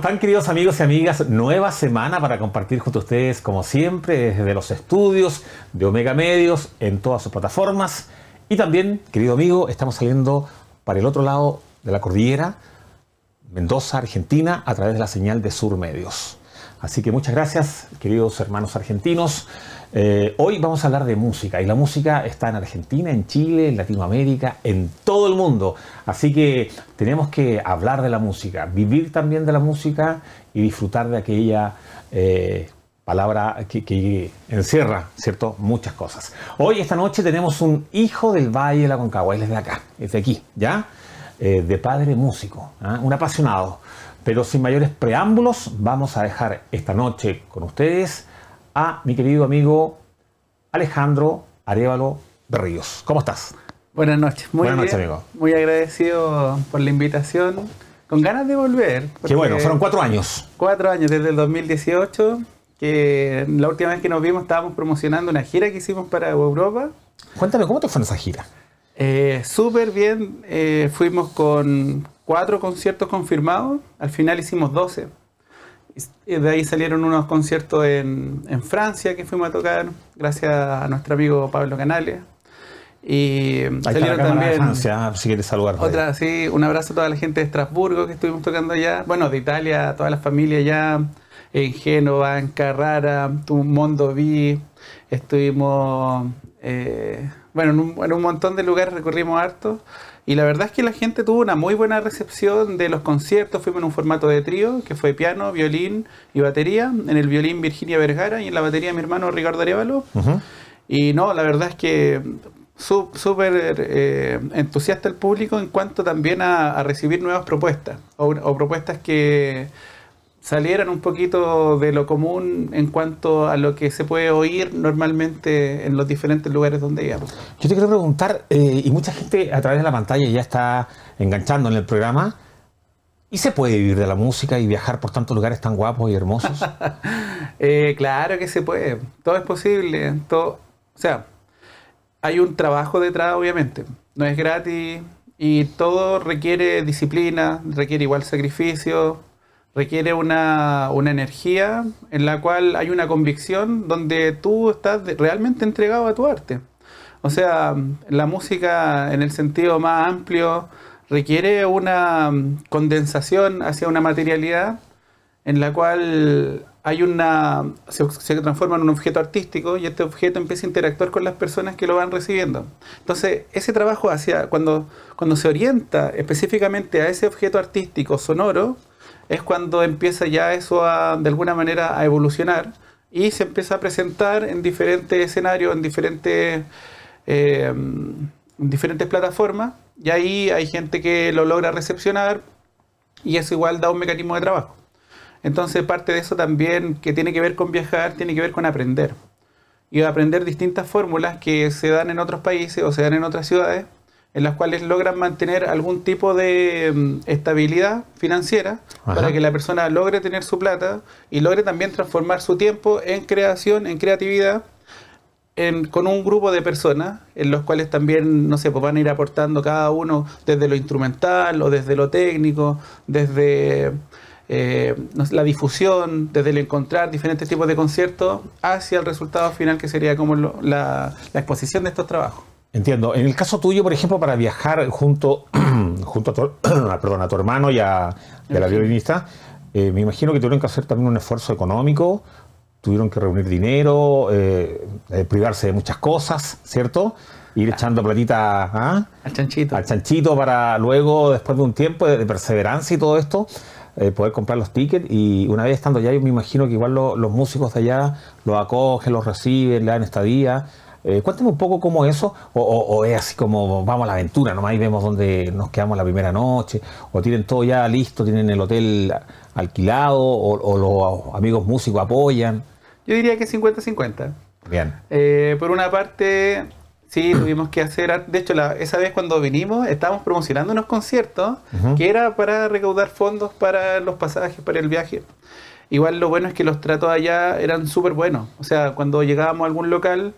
están queridos amigos y amigas? Nueva semana para compartir con ustedes como siempre desde los estudios de Omega Medios en todas sus plataformas. Y también, querido amigo, estamos saliendo para el otro lado de la cordillera, Mendoza, Argentina, a través de la señal de Sur Medios. Así que muchas gracias, queridos hermanos argentinos. Eh, hoy vamos a hablar de música y la música está en Argentina, en Chile, en Latinoamérica, en todo el mundo. Así que tenemos que hablar de la música, vivir también de la música y disfrutar de aquella eh, palabra que, encierra, ¿cierto? Muchas cosas. Hoy, esta noche, tenemos un hijo del Valle de la Concagua, él es de acá, es de aquí, ¿ya? Eh, de padre músico, ¿ah? un apasionado. Pero sin mayores preámbulos, vamos a dejar esta noche con ustedes a mi querido amigo Alejandro Arevalo Ríos. ¿Cómo estás? Buenas noches. Muy agradecido por la invitación. Con ganas de volver. Qué bueno, fueron cuatro años. Cuatro años, desde el 2018, que la última vez que nos vimos estábamos promocionando una gira que hicimos para Europa. Cuéntame, ¿cómo te fue en esa gira? Eh, súper bien. Eh, fuimos con cuatro conciertos confirmados. Al final hicimos doce. Eh, de ahí salieron unos conciertos en, Francia que fuimos a tocar, gracias a nuestro amigo Pablo Canales. Y eh, salieron también. Francia, ah, si quieres saludar. Otra, sí, un abrazo a toda la gente de Estrasburgo que estuvimos tocando allá. Bueno, de Italia, toda la familia allá, en Génova, en Carrara, vi Estuvimos. Eh, bueno, en un, un montón de lugares recorrimos harto. Y la verdad es que la gente tuvo una muy buena recepción de los conciertos. Fuimos en un formato de trío, que fue piano, violín y batería. En el violín Virginia Vergara y en la batería mi hermano Ricardo Arevalo. Y no, la verdad es que súper eh, entusiasta el público en cuanto también a, recibir nuevas propuestas o propuestas que salieron un poquito de lo común en cuanto a lo que se puede oír normalmente en los diferentes lugares donde íbamos. Yo te quiero preguntar, eh, y mucha gente a través de la pantalla ya está enganchando en el programa, ¿y se puede vivir de la música y viajar por tantos lugares tan guapos y hermosos? Eh, claro que se puede, todo es posible, todo, o sea, hay un trabajo detrás obviamente, no es gratis y todo requiere disciplina, requiere igual sacrificio requiere una, energía en la cual hay una convicción donde tú estás realmente entregado a tu arte. O sea, la música en el sentido más amplio requiere una mm, condensación hacia una materialidad en la cual hay una se, transforma en un objeto artístico y este objeto empieza a interactuar con las personas que lo van recibiendo. Entonces, ese trabajo hacia cuando cuando se orienta específicamente a ese objeto artístico sonoro, es cuando empieza ya eso a, de alguna manera a evolucionar y se empieza a presentar en diferentes escenarios, en diferentes, eh, en diferentes plataformas. Y ahí hay gente que lo logra recepcionar y eso igual da un mecanismo de trabajo. Entonces parte de eso también que tiene que ver con viajar, tiene que ver con aprender. Y aprender distintas fórmulas que se dan en otros países o se dan en otras ciudades en las cuales logran mantener algún tipo de mm, estabilidad financiera para que la persona logre tener su plata y logre también transformar su tiempo en creación, en creatividad, con un grupo de personas en los cuales también, no sé, pues van a ir aportando cada uno desde lo instrumental o desde lo técnico, desde eh, la difusión, desde el encontrar diferentes tipos de conciertos hacia el resultado final que sería como la exposición de estos trabajos. Entiendo. En el caso tuyo, por ejemplo, para viajar junto, junto a, tu, a tu hermano y a, la violinista, eh, me imagino que tuvieron que hacer también un esfuerzo económico, tuvieron que reunir dinero, eh, eh, privarse de muchas cosas, ¿cierto? Ir echando platita ¿ah? al chanchito. Al chanchito para luego, después de un tiempo de, perseverancia y todo esto, poder comprar los tickets. Y una vez estando allá, yo me imagino que igual los músicos de allá los acogen, los reciben, le dan estadía. Eh, cuéntame un poco cómo eso, o, es así como vamos a la aventura, nomás ahí vemos dónde nos quedamos la primera noche, o tienen todo ya listo, tienen el hotel alquilado, o, los amigos músicos apoyan. Yo diría que 50-50. Bien. Eh, por una parte, sí, tuvimos que hacer, de hecho, esa vez cuando vinimos, estábamos promocionando unos conciertos que era para recaudar fondos para los pasajes, para el viaje. Igual lo bueno es que los tratos allá eran súper buenos. O sea, cuando llegábamos a algún local,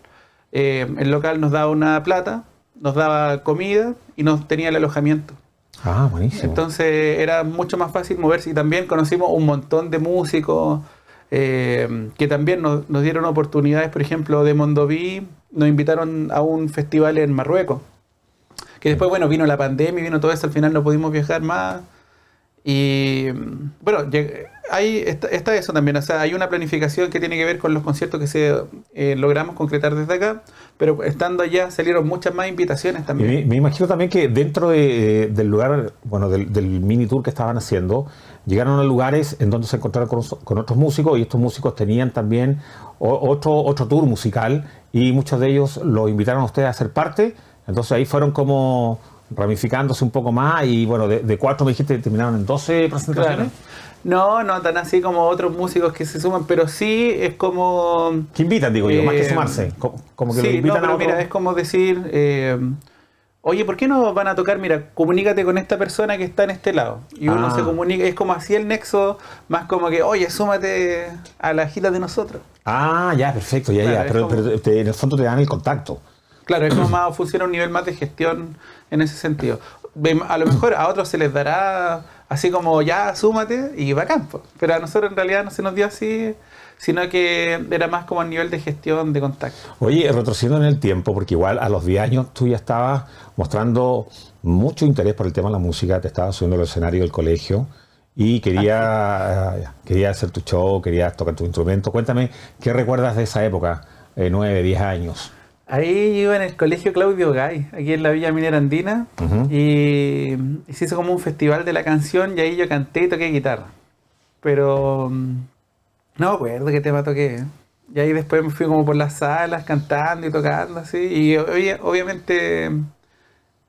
eh, el local nos daba una plata, nos daba comida y nos tenía el alojamiento. Ah, buenísimo. Entonces era mucho más fácil moverse y también conocimos un montón de músicos eh, que también nos, dieron oportunidades, por ejemplo, de Mondoví nos invitaron a un festival en Marruecos, que después, bueno, vino la pandemia, vino todo eso, al final no pudimos viajar más y bueno, hay, está, eso también, o sea, hay una planificación que tiene que ver con los conciertos que se eh, logramos concretar desde acá, pero estando allá salieron muchas más invitaciones también. Me, imagino también que dentro de, del lugar, bueno, del, mini tour que estaban haciendo, llegaron a lugares en donde se encontraron con, otros músicos y estos músicos tenían también otro, otro tour musical y muchos de ellos los invitaron a ustedes a ser parte, entonces ahí fueron como ramificándose un poco más y bueno, de, cuatro me dijiste terminaron en 12 presentaciones. No, no tan así como otros músicos que se suman, pero sí es como... Que invitan, digo yo, más que eh, sumarse. Como, que sí, invitan a mira, es como decir, eh, oye, ¿por qué no van a tocar? Mira, comunícate con esta persona que está en este lado. Y uno ah. se comunica, es como así el nexo, más como que, oye, súmate a la gira de nosotros. Ah, ya, perfecto, ya, ya. Pero, en el fondo te dan el contacto. Claro, es como más, funciona un nivel más de gestión en ese sentido. A lo mejor a otros se les dará así como ya súmate y va a campo. Pero a nosotros en realidad no se nos dio así, sino que era más como a nivel de gestión de contacto. Oye, retrocediendo en el tiempo, porque igual a los 10 años tú ya estabas mostrando mucho interés por el tema de la música, te estabas subiendo al escenario del colegio y quería, ah, quería hacer tu show, querías tocar tu instrumento. Cuéntame, ¿qué recuerdas de esa época, eh, 9, 10 años? Ahí iba en el colegio Claudio Gay, aquí en la Villa Minera y, se hizo como un festival de la canción y ahí yo canté y toqué guitarra. Pero mm, no me acuerdo qué tema toqué. Y ahí después me fui como por las salas cantando y tocando así. Y obviamente mm,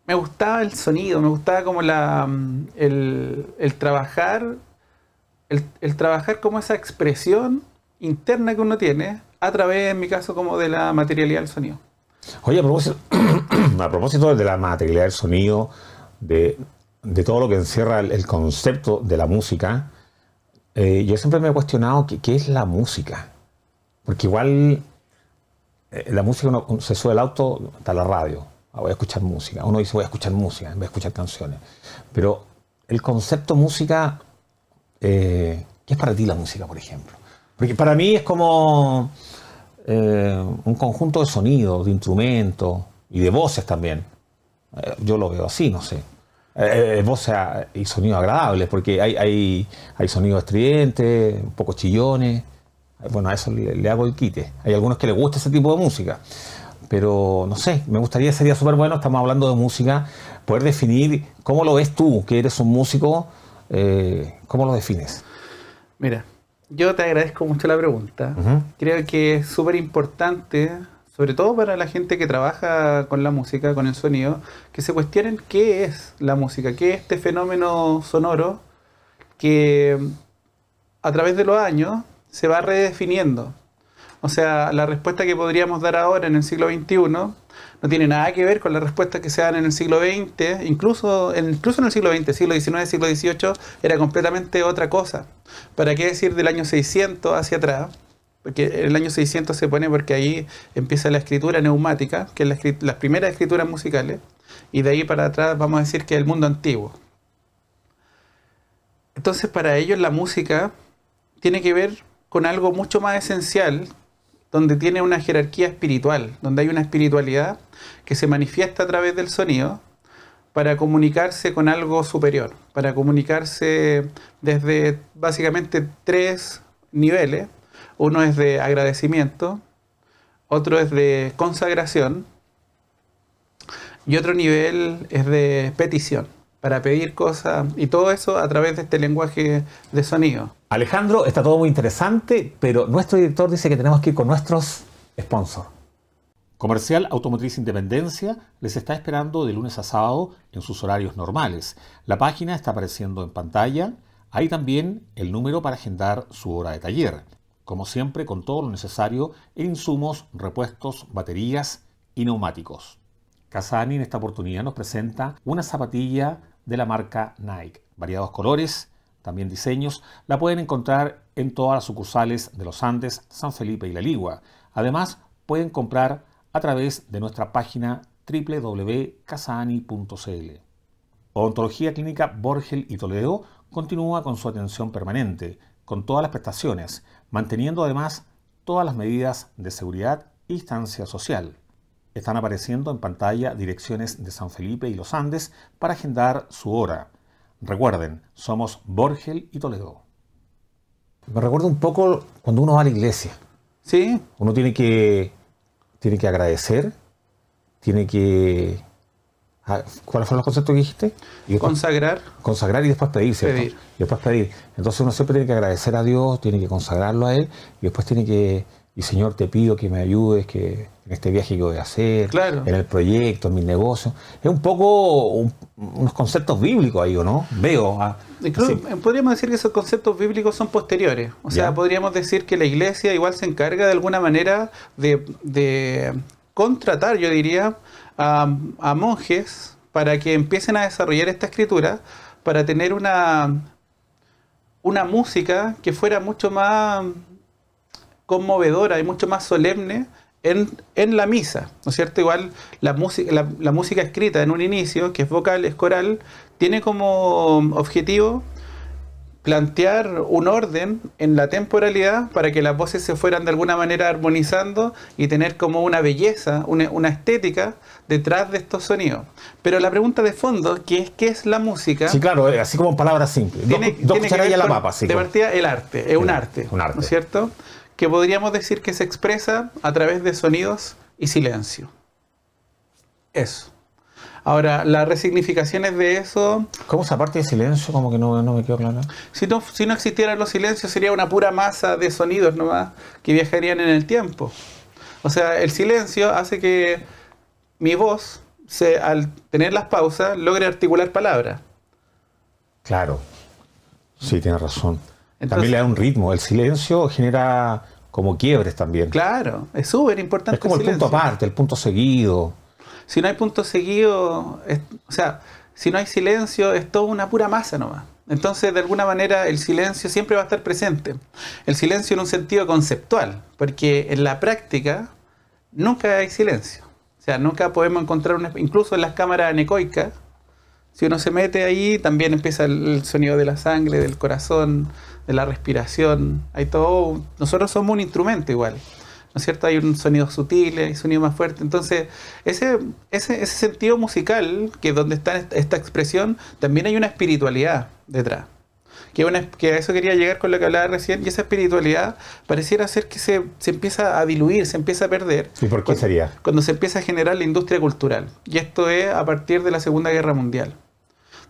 me gustaba el sonido, me gustaba como la, mm, el, trabajar, el trabajar como esa expresión interna que uno tiene a través, en mi caso, como de la materialidad del sonido. Oye, a propósito, de la materialidad del sonido, de, todo lo que encierra el, concepto de la música, eh, yo siempre me he cuestionado qué, qué es la música. Porque igual eh, la música, uno, se sube al auto hasta la radio, ah, voy a escuchar música. Uno dice voy a escuchar música, voy a escuchar canciones. Pero el concepto música, eh, ¿qué es para ti la música, por ejemplo? Porque para mí es como eh, un conjunto de sonidos, de instrumentos y de voces también. Eh, yo lo veo así, no sé. Eh, voces y sonidos agradables, porque hay, hay, hay sonidos estridentes, un poco chillones. Bueno, a eso le, hago el quite. Hay algunos que les gusta ese tipo de música pero no sé, me gustaría, sería súper bueno, estamos hablando de música, poder definir cómo lo ves tú, que eres un músico, cómo lo defines. Mira, yo te agradezco mucho la pregunta. Creo que es súper importante, sobre todo para la gente que trabaja con la música, con el sonido, que se cuestionen qué es la música, qué es este fenómeno sonoro que a través de los años se va redefiniendo. O sea, la respuesta que podríamos dar ahora en el siglo XXI no tiene nada que ver con las respuestas que se dan en el siglo XX, incluso, incluso en el siglo XX, siglo XIX, siglo XVIII, era completamente otra cosa. ¿Para qué decir del año 600 hacia atrás? Porque el año 600 se pone porque ahí empieza la escritura neumática, que es la, las primeras escrituras musicales, y de ahí para atrás vamos a decir que es el mundo antiguo. Entonces para ellos la música tiene que ver con algo mucho más esencial donde tiene una jerarquía espiritual, donde hay una espiritualidad que se manifiesta a través del sonido para comunicarse con algo superior, para comunicarse desde básicamente tres niveles. Uno es de agradecimiento, otro es de consagración y otro nivel es de petición, para pedir cosas y todo eso a través de este lenguaje de sonido. Alejandro, está todo muy interesante, pero nuestro director dice que tenemos que ir con nuestros sponsors. Comercial Automotriz Independencia les está esperando de lunes a sábado en sus horarios normales. La página está apareciendo en pantalla. Hay también el número para agendar su hora de taller. Como siempre, con todo lo necesario insumos, repuestos, baterías y neumáticos. Casani en esta oportunidad nos presenta una zapatilla de la marca Nike, variados colores también diseños, la pueden encontrar en todas las sucursales de Los Andes, San Felipe y La Ligua. Además, pueden comprar a través de nuestra página www.casani.cl. Odontología Clínica Borgel y Toledo continúa con su atención permanente, con todas las prestaciones, manteniendo además todas las medidas de seguridad y distancia social. Están apareciendo en pantalla direcciones de San Felipe y Los Andes para agendar su hora. Recuerden, somos Borgel y Toledo. Me recuerda un poco cuando uno va a la iglesia. Sí. Uno tiene que, tiene que agradecer, tiene que ah, ¿Cuáles fueron los conceptos que dijiste? consagrar. Consagrar y después pedir, ¿cierto? Y después pedir. Entonces uno siempre tiene que agradecer a Dios, tiene que consagrarlo a Él y después tiene que, y Señor, te pido que me ayudes, que, en este viaje que voy a hacer, en el proyecto, en mi negocio Es un poco unos conceptos bíblicos ahí, ¿o no? Veo. Ah, podríamos decir que esos conceptos bíblicos son posteriores. O sea, podríamos decir que la iglesia igual se encarga de alguna manera de, contratar, yo diría, a, a monjes para que empiecen a desarrollar esta escritura, para tener una, una música que fuera mucho más conmovedora y mucho más solemne en, la misa, ¿no es cierto? Igual la, la música escrita en un inicio, que es vocal, es coral, tiene como objetivo plantear un orden en la temporalidad para que las voces se fueran de alguna manera armonizando y tener como una belleza, una, estética detrás de estos sonidos. Pero la pregunta de fondo, que es qué es la música. Sí, claro, eh, así como palabras simples. dos, tiene la papa, De partida, el arte, es un arte. Un arte. ¿No es cierto? que podríamos decir que se expresa a través de sonidos y silencio. Eso. Ahora, las resignificaciones de eso... ¿Cómo esa parte de silencio? Como que no, me quedó claro. Si no, si no existieran los silencios, sería una pura masa de sonidos nomás que viajarían en el tiempo. O sea, el silencio hace que mi voz, se, al tener las pausas, logre articular palabras. Claro. Sí, tiene razón también le da un ritmo. El silencio genera como quiebres también. Claro, es súper importante. Es como el, punto aparte, el punto seguido. Si no hay punto seguido, o sea, si no hay silencio, es todo una pura masa nomás. Entonces, de alguna manera, el silencio siempre va a estar presente. El silencio en un sentido conceptual, porque en la práctica nunca hay silencio. O sea, nunca podemos encontrar, un, incluso en las cámaras anecoicas, si uno se mete ahí, también empieza el sonido de la sangre, del corazón, de la respiración. Hay todo. Nosotros somos un instrumento igual. ¿No es cierto? Hay un sonido sutil, hay un sonido más fuerte. Entonces, ese, ese, ese sentido musical, que es donde está esta expresión, también hay una espiritualidad detrás. Que, a eso quería llegar con lo que hablaba recién, y esa espiritualidad pareciera ser que se, empieza a diluir, se empieza a perder. ¿Y por qué sería? Cuando se empieza a generar la industria cultural. Y esto es a partir de la Segunda Guerra Mundial,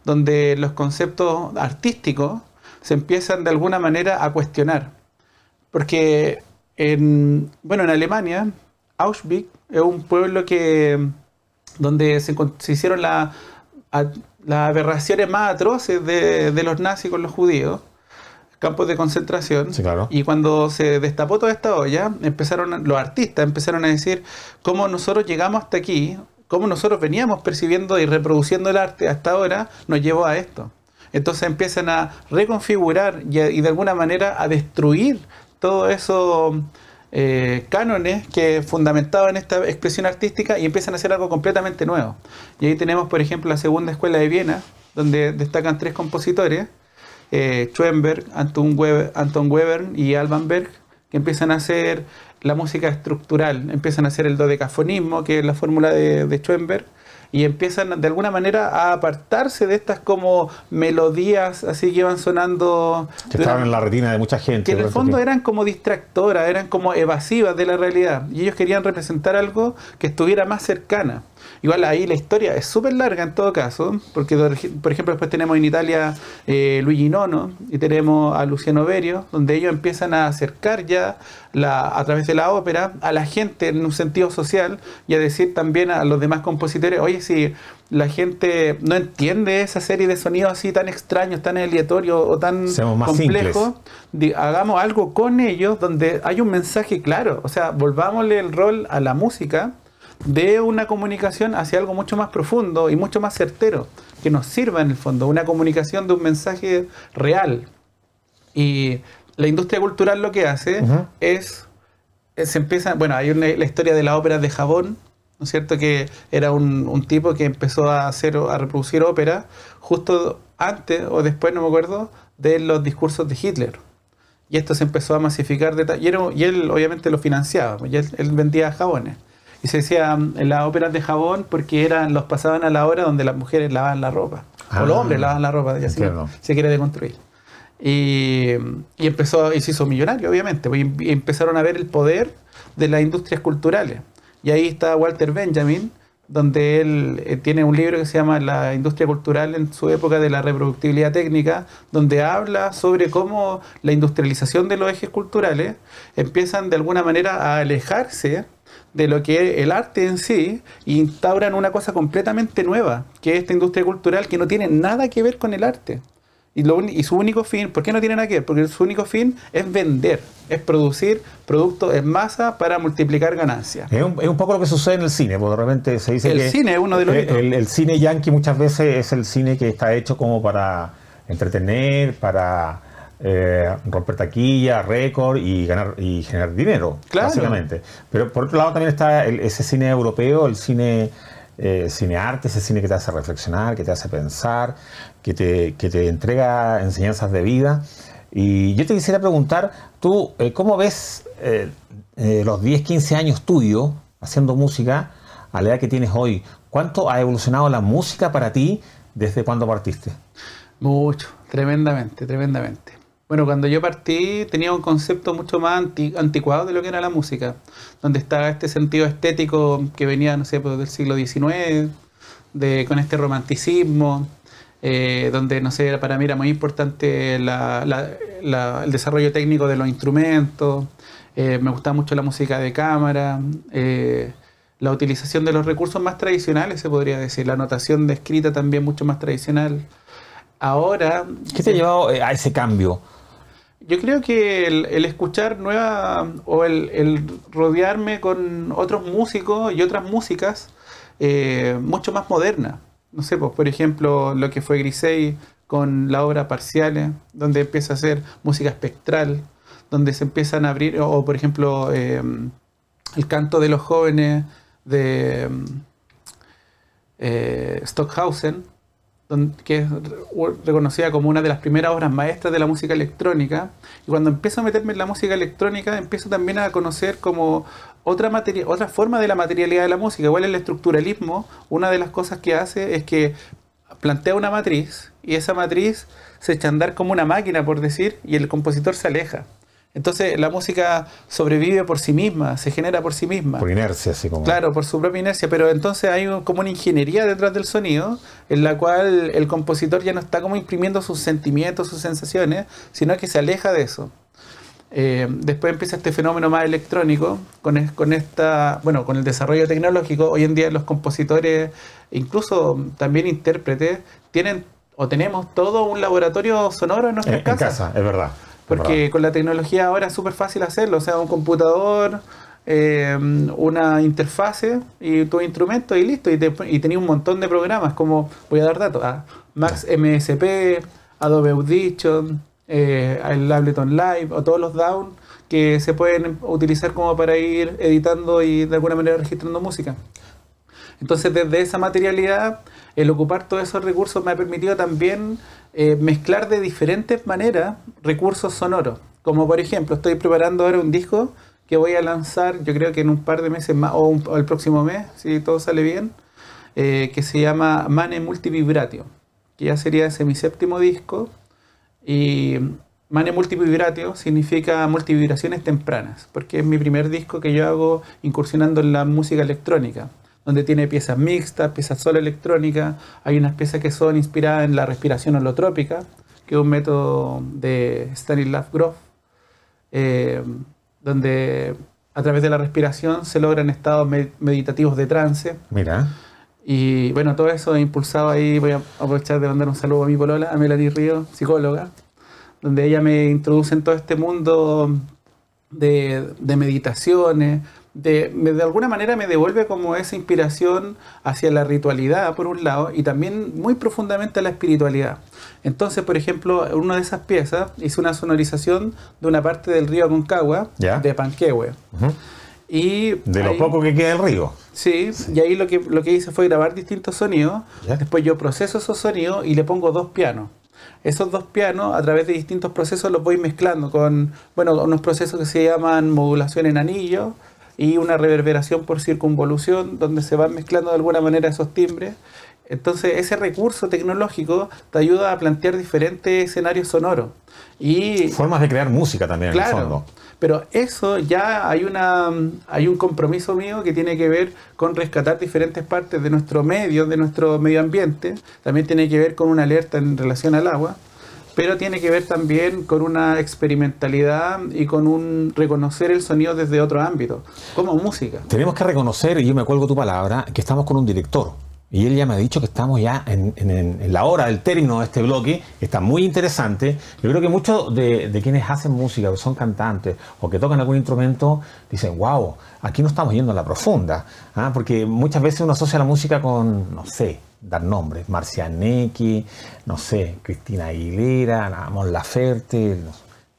donde los conceptos artísticos se empiezan de alguna manera a cuestionar. Porque en, bueno, en Alemania, Auschwitz es un pueblo que, donde se, hicieron las aberraciones más atroces de, los nazis con los judíos, campos de concentración. Y cuando se destapó toda esta olla, empezaron los artistas empezaron a decir cómo nosotros llegamos hasta aquí, cómo nosotros veníamos percibiendo y reproduciendo el arte hasta ahora, nos llevó a esto. Entonces empiezan a reconfigurar y, de alguna manera a destruir todos esos eh, cánones que fundamentaban esta expresión artística y empiezan a hacer algo completamente nuevo. Y ahí tenemos, por ejemplo, la segunda escuela de Viena, donde destacan tres compositores, eh, Anton Webern, y Alban Berg, que empiezan a hacer la música estructural, empiezan a hacer el dodecafonismo, que es la fórmula de, de Schoenberg, y empiezan de alguna manera a apartarse de estas como melodías así que iban sonando. Que estaban en la retina de mucha gente. Que en el fondo eran como distractoras, eran como evasivas de la realidad. Y ellos querían representar algo que estuviera más cercana. Igual ahí la historia es súper larga en todo caso, porque por ejemplo después tenemos en Italia eh, Luigi Nono y tenemos a Luciano Berio, donde ellos empiezan a acercar ya a través de la ópera a la gente en un sentido social y a decir también a los demás compositores, oye, si la gente no entiende esa serie de sonidos así tan extraños, tan aleatorio o tan complejo hagamos algo con ellos donde hay un mensaje claro, o sea, volvámosle el rol a la música de una comunicación hacia algo mucho más profundo y mucho más certero, que nos sirva en el fondo, una comunicación de un mensaje real. Y la industria cultural lo que hace es, eh, se empieza, bueno, hay la historia de la ópera de Jabón ¿no es cierto? Que era un, tipo que empezó a hacer, a reproducir ópera justo antes o después, no me acuerdo, de los discursos de Hitler. Y esto se empezó a masificar de y, y él obviamente lo financiaba, pues, él vendía jabones y se decía mm, en las óperas de jabón porque eran los pasaban a la hora donde las mujeres lavaban la ropa o los ah, hombres lavaban la ropa y así se quiere deconstruir y, empezó y se hizo millonario obviamente pues, y empezaron a ver el poder de las industrias culturales y ahí está Walter Benjamin donde él eh, tiene un libro que se llama La industria cultural en su época de la reproductibilidad técnica, donde habla sobre cómo la industrialización de los ejes culturales empiezan de alguna manera a alejarse de lo que es el arte en sí instauran una cosa completamente nueva, que es esta industria cultural que no tiene nada que ver con el arte. Y, lo, y su único fin, ¿por qué no tiene nada que ver? Porque su único fin es vender, es producir productos en masa para multiplicar ganancias. Es un, es un poco lo que sucede en el cine, porque de se dice que... El cine es uno de los... el cine yankee muchas veces es el cine que está hecho como para entretener, para eh, romper taquilla, récord y ganar y generar dinero, básicamente. Pero por otro lado también está ese cine europeo, el cine eh, cine arte, ese cine que te hace reflexionar, que te hace pensar, que te, te entrega enseñanzas de vida. Y yo te quisiera preguntar, tú, eh, ¿cómo ves los 10, 15 años tuyos haciendo música a la edad que tienes hoy? ¿Cuánto ha evolucionado la música para ti desde cuando partiste? Mucho, tremendamente, tremendamente. Bueno, cuando yo partí tenía un concepto mucho más anticuado de lo que era la música, donde estaba este sentido estético que venía, no sé, pues, del siglo XIX, con este romanticismo, eh, donde, no sé, para mí era muy importante el desarrollo técnico de los instrumentos, eh, me gustaba mucho la música de cámara, eh, la utilización de los recursos más tradicionales, se podría decir, la notación de escrita también mucho más tradicional. Ahora... ¿Qué te ha llevado a ese cambio? Yo creo que el, escuchar nueva o el, rodearme con otros músicos y otras músicas eh, mucho más modernas. No sé, pues, por ejemplo, lo que fue Grisey con la obra Parciales, donde empieza a ser música espectral, donde se empiezan a abrir, o por ejemplo, eh, el canto de los jóvenes de eh, Stockhausen, que es reconocida como una de las primeras obras maestras de la música electrónica. Y cuando empiezo a meterme en la música electrónica, empiezo también a conocer como otra, otra forma de la materialidad de la música. Igual el estructuralismo, una de las cosas que hace es que plantea una matriz y esa matriz se echa a andar como una máquina, por decir, y el compositor se aleja. Entonces la música sobrevive por sí misma, se genera por sí misma. Por inercia, así como. Claro, por su propia inercia, pero entonces hay como una ingeniería detrás del sonido en la cual el compositor ya no está como imprimiendo sus sentimientos, sus sensaciones, sino que se aleja de eso. Eh, después empieza este fenómeno más electrónico con, esta, bueno, con el desarrollo tecnológico. Hoy en día los compositores, incluso también intérpretes, tienen o tenemos todo un laboratorio sonoro en nuestra casa. En casa, es verdad. Porque con la tecnología ahora es súper fácil hacerlo. O sea, un computador, eh, una interfase y tu instrumento y listo. Y, te, un montón de programas como, voy a dar datos, a ¿ah? Max MSP, Adobe Audition, eh, el Ableton Live o todos los Down que se pueden utilizar como para ir editando y de alguna manera registrando música. Entonces, desde esa materialidad, el ocupar todos esos recursos me ha permitido también eh, mezclar de diferentes maneras recursos sonoros. Como por ejemplo, estoy preparando ahora un disco que voy a lanzar, yo creo que en un par de meses más, o, el próximo mes, si todo sale bien, eh, que se llama Mane Multivibratio, que ya sería ese mi séptimo disco. Y Mane Multivibratio significa multivibraciones tempranas, porque es mi primer disco que yo hago incursionando en la música electrónica donde tiene piezas mixtas, piezas solo electrónicas, hay unas piezas que son inspiradas en la respiración holotrópica, que es un método de Stanislav Grof, eh, donde a través de la respiración se logran estados meditativos de trance. Mira. Y bueno, todo eso impulsado ahí, voy a aprovechar de mandar un saludo a mi polola, a Melanie Río, psicóloga, donde ella me introduce en todo este mundo de, de meditaciones, de, alguna manera me devuelve como esa inspiración hacia la ritualidad, por un lado, y también muy profundamente a la espiritualidad. Entonces, por ejemplo, en una de esas piezas hice una sonorización de una parte del río Aconcagua, de Panquehue. Y de lo poco que queda el río. Sí, y ahí lo que, hice fue grabar distintos sonidos, después yo proceso esos sonidos y le pongo dos pianos. Esos dos pianos, a través de distintos procesos, los voy mezclando con, unos procesos que se llaman modulación en anillo, y una reverberación por circunvolución donde se van mezclando de alguna manera esos timbres. Entonces ese recurso tecnológico te ayuda a plantear diferentes escenarios sonoros. Y, Formas de crear música también en el fondo. Pero eso ya hay, una, hay un compromiso mío que tiene que ver con rescatar diferentes partes de nuestro medio, de nuestro medio ambiente. También tiene que ver con una alerta en relación al agua pero tiene que ver también con una experimentalidad y con un reconocer el sonido desde otro ámbito, como música. Tenemos que reconocer, y yo me cuelgo tu palabra, que estamos con un director. Y él ya me ha dicho que estamos ya en, la hora del término de este bloque, está muy interesante. Yo creo que muchos de, quienes hacen música, que son cantantes o que tocan algún instrumento, dicen, wow, aquí no estamos yendo a la profunda, ¿ah? porque muchas veces uno asocia la música con, no sé, dar nombres, Necky, no sé, Cristina Aguilera, Amon Laferte,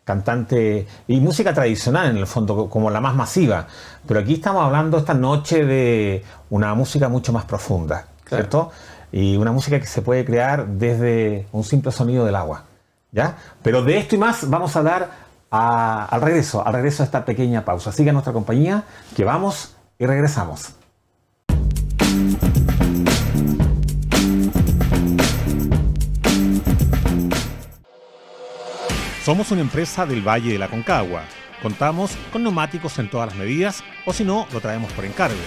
cantante y música tradicional en el fondo, como la más masiva. Pero aquí estamos hablando esta noche de una música mucho más profunda, ¿cierto? Y una música que se puede crear desde un simple sonido del agua, ¿ya? Pero de esto y más vamos a dar al regreso, al regreso a esta pequeña pausa. que nuestra compañía, que vamos y regresamos. Somos una empresa del Valle de la Concagua. Contamos con neumáticos en todas las medidas o si no, lo traemos por encargo.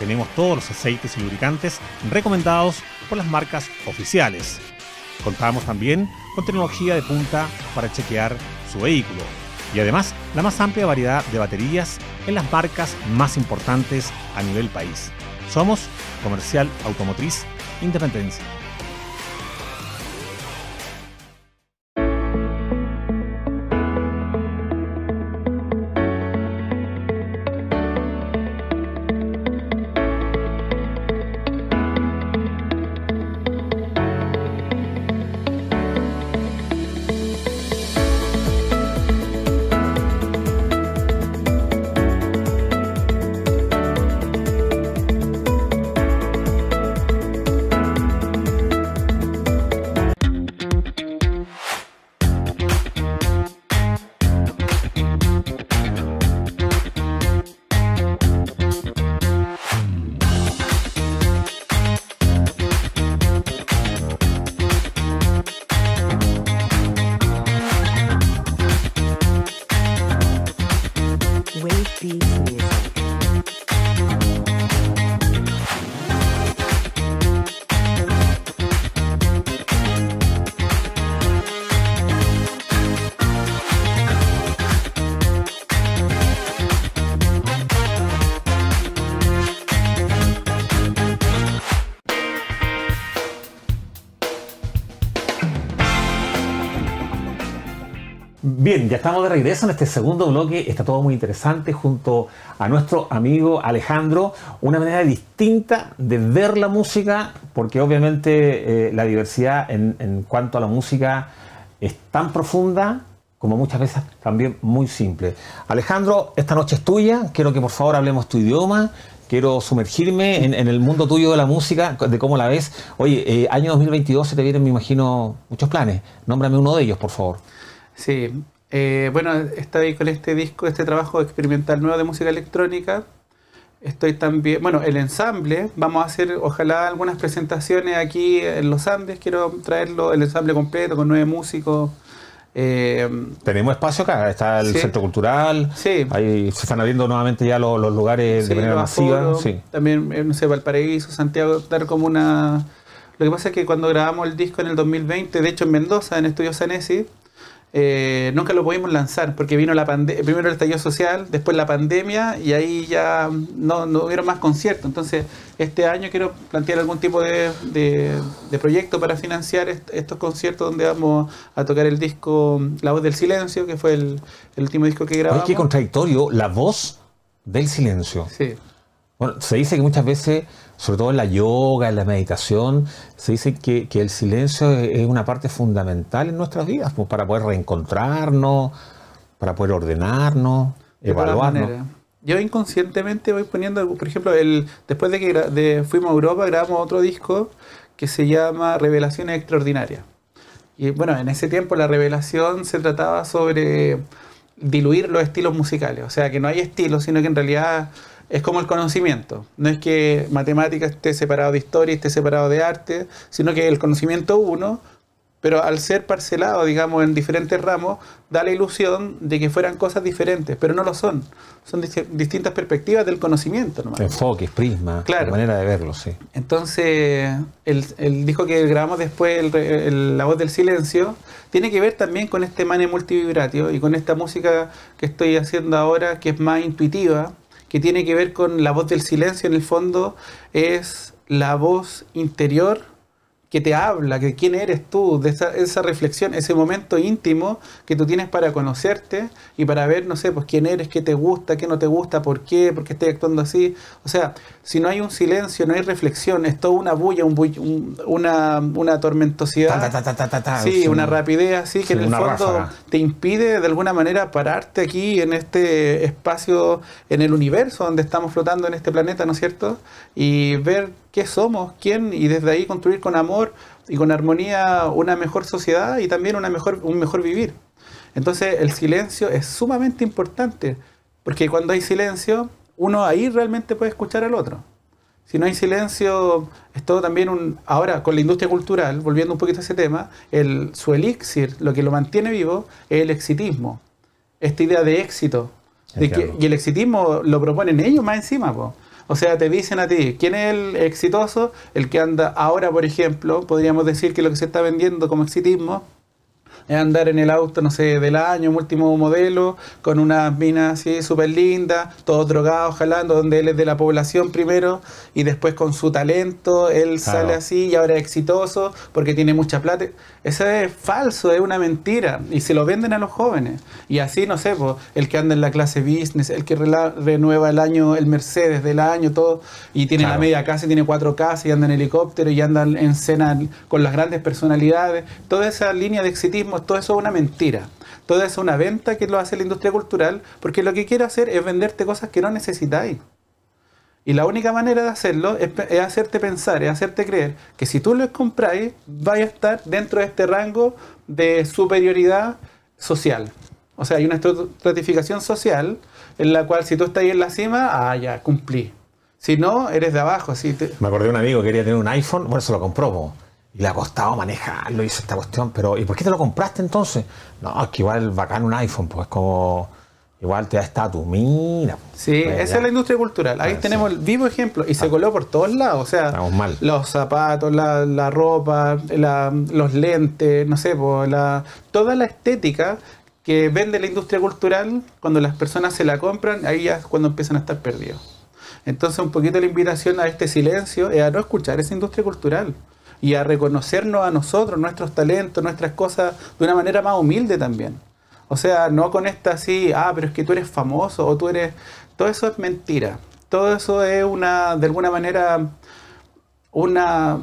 Tenemos todos los aceites y lubricantes recomendados por las marcas oficiales. Contamos también con tecnología de punta para chequear su vehículo. Y además, la más amplia variedad de baterías en las marcas más importantes a nivel país. Somos Comercial Automotriz Independencia. Bien, ya estamos de regreso en este segundo bloque. Está todo muy interesante junto a nuestro amigo Alejandro. Una manera distinta de ver la música, porque obviamente eh, la diversidad en, cuanto a la música es tan profunda como muchas veces también muy simple. Alejandro, esta noche es tuya. Quiero que por favor hablemos tu idioma. Quiero sumergirme en, el mundo tuyo de la música, de cómo la ves. Oye, eh, año 2022 se te vienen, me imagino, muchos planes. Nómbrame uno de ellos, por favor. Sí, eh, bueno, está ahí con este disco, este trabajo experimental nuevo de música electrónica. Estoy también, bueno, el ensamble, vamos a hacer ojalá algunas presentaciones aquí en los Andes, quiero traerlo, el ensamble completo con nueve músicos. Eh, Tenemos espacio acá, está el centro cultural, sí. ahí se están abriendo nuevamente ya los, lugares de manera masiva. también, eh, no sé, Valparaíso, Santiago, dar como una... Lo que pasa es que cuando grabamos el disco en el 2020, de hecho en Mendoza, en Estudios Sanesi, eh, nunca lo pudimos lanzar porque vino la primero el estallido social, después la pandemia y ahí ya no, no hubieron más conciertos. Entonces, este año quiero plantear algún tipo de, de, proyecto para financiar estos conciertos donde vamos a tocar el disco La Voz del Silencio, que fue el, último disco que grabamos. ¡Ay, qué contradictorio, La Voz del Silencio. Sí se dice que muchas veces, sobre todo en la yoga, en la meditación, se dice que, el silencio es una parte fundamental en nuestras vidas, pues, para poder reencontrarnos, para poder ordenarnos, evaluarnos. Yo inconscientemente voy poniendo, por ejemplo, el después de que fuimos a Europa, grabamos otro disco que se llama Revelaciones Extraordinarias. Y bueno, en ese tiempo la revelación se trataba sobre diluir los estilos musicales, o sea, que no hay estilos, sino que en realidad es como el conocimiento. No es que matemática esté separado de historia, esté separado de arte, sino que el conocimiento uno, pero al ser parcelado, digamos, en diferentes ramos, da la ilusión de que fueran cosas diferentes, pero no lo son. Son distintas perspectivas del conocimiento. Enfoques, prisma, manera de verlo, sí. Entonces, el, dijo que grabamos después, La voz del silencio, tiene que ver también con este mane multivibratio y con esta música que estoy haciendo ahora, que es más intuitiva, que tiene que ver con la voz del silencio, en el fondo es la voz interior que te habla, que quién eres tú, de esa, esa, reflexión, ese momento íntimo que tú tienes para conocerte y para ver, no sé, pues quién eres, qué te gusta, qué no te gusta, por qué, por qué estoy actuando así. O sea, si no hay un silencio, no hay reflexión, es toda una bulla, una, tormentosidad. sí, una rapidez así que en el fondo te impide de alguna manera pararte aquí en este espacio, en el universo donde estamos flotando en este planeta, ¿no es cierto? Y ver qué somos, quién, y desde ahí construir con amor y con armonía una mejor sociedad y también una mejor, un mejor vivir. Entonces el silencio es sumamente importante, porque cuando hay silencio uno ahí realmente puede escuchar al otro. Si no hay silencio, es todo también un... Ahora, con la industria cultural, volviendo un poquito a ese tema, el, su elixir, lo que lo mantiene vivo, es el exitismo. Esta idea de éxito. y el exitismo lo proponen ellos más encima. O sea, te dicen a ti, ¿quién es el exitoso? El que anda ahora, por ejemplo, podríamos decir que lo que se está vendiendo como exitismo es andar en el auto, no sé, del año, último modelo, con una mina así súper linda todo drogado jalando, donde él es de la población primero y después con su talento, él sale así y ahora es exitoso porque tiene mucha plata. Eso es falso, es una mentira y se lo venden a los jóvenes. Y así, no sé, pues, el que anda en la clase business, el que renueva el año, el Mercedes del año, todo, y tiene la media casa y tiene cuatro casas y anda en helicóptero y anda en cena con las grandes personalidades, toda esa línea de exitismo pues todo eso es una mentira. Todo eso es una venta que lo hace la industria cultural, porque lo que quiere hacer es venderte cosas que no necesitáis. Y la única manera de hacerlo es, hacerte pensar, es hacerte creer que si tú lo compráis, vais a estar dentro de este rango de superioridad social. O sea, hay una estratificación social en la cual si tú estás ahí en la cima, ah, ya, cumplí. Si no, eres de abajo. Me acordé de un amigo que quería tener un iPhone, bueno, se lo compró y le ha costado manejarlo y esta cuestión, pero ¿y por qué te lo compraste entonces? No, es que igual bacán un iPhone, pues como igual te da estatus, mira. Pues. Sí, pues, esa es la industria cultural. Ahí ah, tenemos el vivo ejemplo y se ah. coló por todos lados, o sea, los zapatos, la, ropa, los lentes, no sé, toda la estética que vende la industria cultural, cuando las personas se la compran, ahí ya es cuando empiezan a estar perdidos. Entonces un poquito la invitación a este silencio es a no escuchar esa industria cultural y a reconocernos a nosotros, nuestros talentos, nuestras cosas de una manera más humilde también. O sea, no con esta así, ah, pero es que tú eres famoso o tú eres... Todo eso es mentira. Todo eso es una, de alguna manera, una,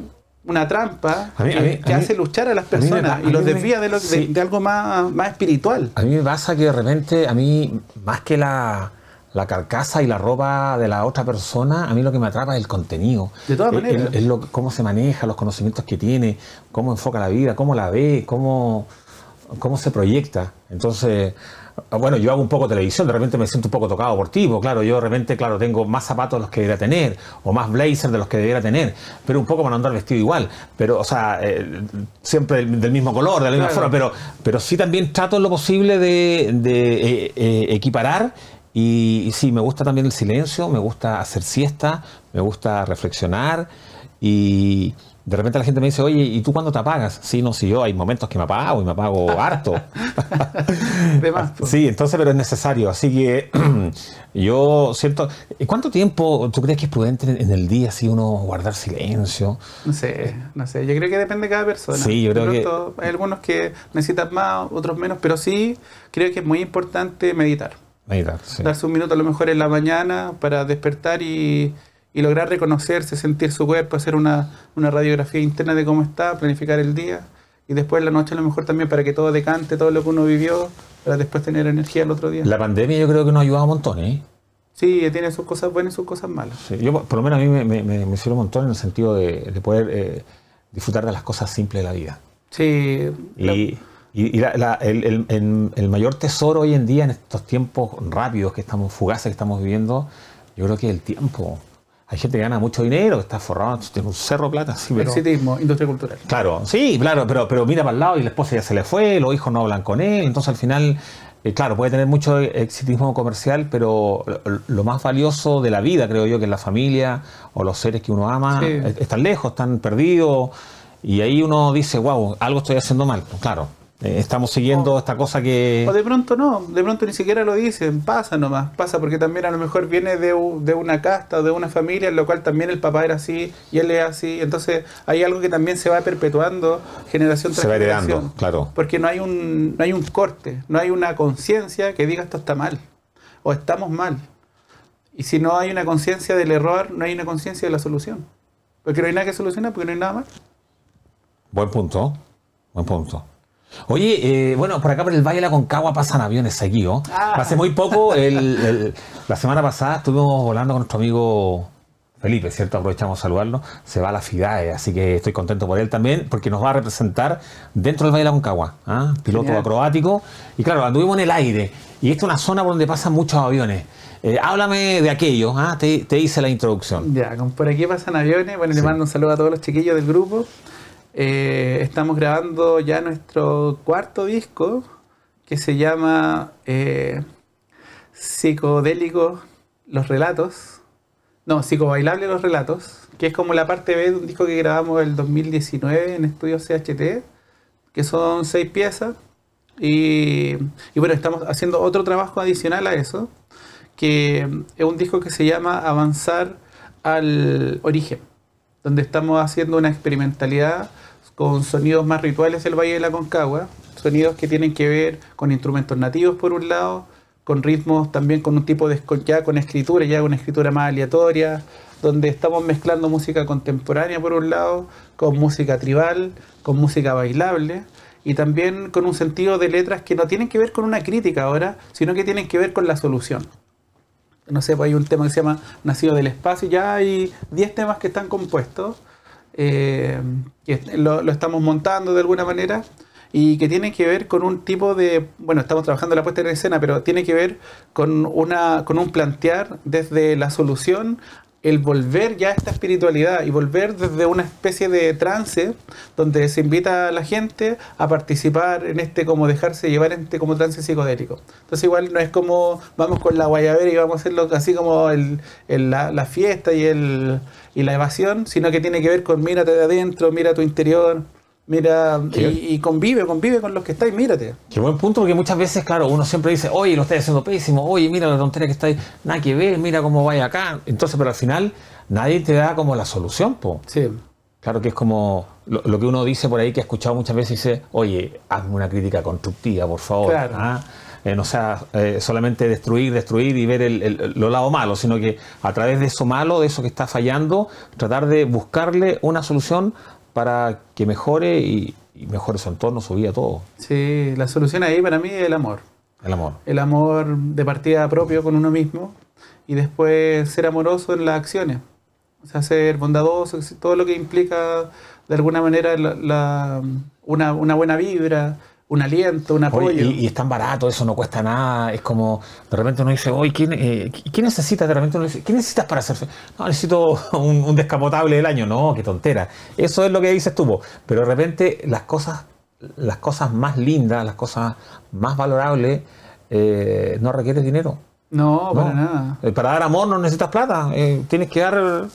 una trampa que, hace luchar a las personas y los desvía de, lo, algo más, más espiritual. A mí me pasa que de repente, a mí, más que la la carcasa y la ropa de la otra persona, a mí lo que me atrapa es el contenido. De todas maneras. Es, cómo se maneja, los conocimientos que tiene, cómo enfoca la vida, cómo la ve, cómo, cómo se proyecta. Entonces, bueno, yo hago un poco televisión, de repente me siento un poco tocado por ti, pues claro, yo de repente, claro, tengo más zapatos de los que debería tener, o más blazer de los que debería tener, pero un poco para a andar vestido igual, pero, o sea, eh, siempre del, mismo color, de la misma forma, pero, pero sí también trato lo posible de, eh, eh, equiparar y, sí, me gusta también el silencio, me gusta hacer siesta, me gusta reflexionar y de repente la gente me dice, oye, ¿y tú cuándo te apagas? Sí, no, sí, yo hay momentos que me apago y me apago harto. Pues. sí, entonces, pero es necesario. Así que yo siento... ¿Cuánto tiempo tú crees que es prudente en el día así uno guardar silencio? No sé, no sé. Yo creo que depende de cada persona. Sí, yo creo que... Hay algunos que necesitan más, otros menos, pero sí creo que es muy importante meditar. Meditar, Darse un minuto a lo mejor en la mañana para despertar y, lograr reconocerse, sentir su cuerpo, hacer una, radiografía interna de cómo está, planificar el día. Y después la noche a lo mejor también para que todo decante, todo lo que uno vivió, para después tener energía el otro día. La pandemia yo creo que nos ha ayudado un montón, ¿eh? Sí, tiene sus cosas buenas y sus cosas malas. yo por lo menos a mí me, sirve un montón en el sentido de, poder eh, disfrutar de las cosas simples de la vida. Sí. Y, el, mayor tesoro hoy en día, en estos tiempos rápidos que estamos, fugaces que estamos viviendo, yo creo que es el tiempo. Hay gente que gana mucho dinero, que está forrado, tiene un cerro plata. Sí, Exitismo, industria cultural. Claro, sí, claro, pero, pero mira para el lado y la esposa ya se le fue, los hijos no hablan con él, entonces al final eh, claro, puede tener mucho exitismo comercial, pero lo más valioso de la vida, creo yo, que es la familia o los seres que uno ama, eh, están lejos, están perdidos, y ahí uno dice, wow, algo estoy haciendo mal. claro, eh, estamos siguiendo esta cosa que... de pronto no, de pronto ni siquiera lo dicen, pasa nomás, pasa porque también a lo mejor viene de, una casta o de una familia en lo cual también el papá era así y él es así, entonces hay algo que también se va perpetuando generación tras se va Heredando, claro. Porque no hay, un, no hay un corte, no hay una conciencia que diga esto está mal o estamos mal. Y si no hay una conciencia del error, no hay una conciencia de la solución. Porque no hay nada que soluciona porque no hay nada mal. Buen punto, buen punto. Oye, eh, bueno, por acá por el Valle de la Concagua pasan aviones aquí, ah. ¿no? Hace muy poco, la semana pasada estuvimos volando con nuestro amigo Felipe, ¿cierto? Aprovechamos a saludarlo. Se va a la FIDAE, así que estoy contento por él también, porque nos va a representar dentro del Valle de la Concagua, ¿ah? piloto acrobático. Y claro, anduvimos en el aire, y esta es una zona por donde pasan muchos aviones. Eh, háblame de aquello, ¿ah? te, hice la introducción. Ya, por aquí pasan aviones. Bueno, le mando un saludo a todos los chiquillos del grupo. Eh, estamos grabando ya nuestro cuarto disco que se llama eh, Psicodélico Los Relatos. No, Psicobailable Los Relatos, que es como la parte B de un disco que grabamos el 2019 en Estudios CHT, que son seis piezas. y bueno, estamos haciendo otro trabajo adicional a eso, que es un disco que se llama Avanzar al Origen donde estamos haciendo una experimentalidad con sonidos más rituales del Valle de la Concagua, sonidos que tienen que ver con instrumentos nativos por un lado, con ritmos también con un tipo de ya con escritura, ya una escritura más aleatoria, donde estamos mezclando música contemporánea por un lado, con música tribal, con música bailable y también con un sentido de letras que no tienen que ver con una crítica ahora, sino que tienen que ver con la solución no sé, pues hay un tema que se llama Nacido del Espacio, ya hay 10 temas que están compuestos, eh, que lo, estamos montando de alguna manera y que tiene que ver con un tipo de, bueno, estamos trabajando la puesta en escena, pero tiene que ver con, una, con un plantear desde la solución el volver ya a esta espiritualidad y volver desde una especie de trance donde se invita a la gente a participar en este como dejarse llevar en este como trance psicodélico. Entonces igual no es como vamos con la guayabera y vamos a hacerlo así como el, la, la, fiesta y, el, y la evasión, sino que tiene que ver con mírate de adentro, mira tu interior, Mira, y, convive, convive con los que estáis, mírate. Qué buen punto, porque muchas veces, claro, uno siempre dice, oye, lo estáis haciendo pésimo, oye, mira la tontería que estáis, nada que ver, mira cómo vais acá. Entonces, pero al final, nadie te da como la solución, pues. Sí. Claro que es como lo, que uno dice por ahí, que ha escuchado muchas veces, dice, oye, hazme una crítica constructiva, por favor. Claro. Ah, eh, no sea eh, solamente destruir, destruir y ver el, el, lo lado malo, sino que a través de eso malo, de eso que está fallando, tratar de buscarle una solución para que mejore y, mejore su entorno, su vida, todo. Sí, la solución ahí para mí es el amor. El amor. El amor de partida propio con uno mismo y después ser amoroso en las acciones. O sea, ser bondadoso, todo lo que implica de alguna manera una, una buena vibra, un aliento, un apoyo. y, es tan barato, eso no cuesta nada. Es como, de repente uno dice, ¿quién, eh, necesitas? De repente ¿qué necesitas para hacer? No, necesito un, descapotable del año. No, qué tontera. Eso es lo que dices tú, pero de repente las cosas, las cosas más lindas, las cosas más valorables, eh, no requieren dinero. No, para nada. Eh, para dar amor no necesitas plata. tienes que dar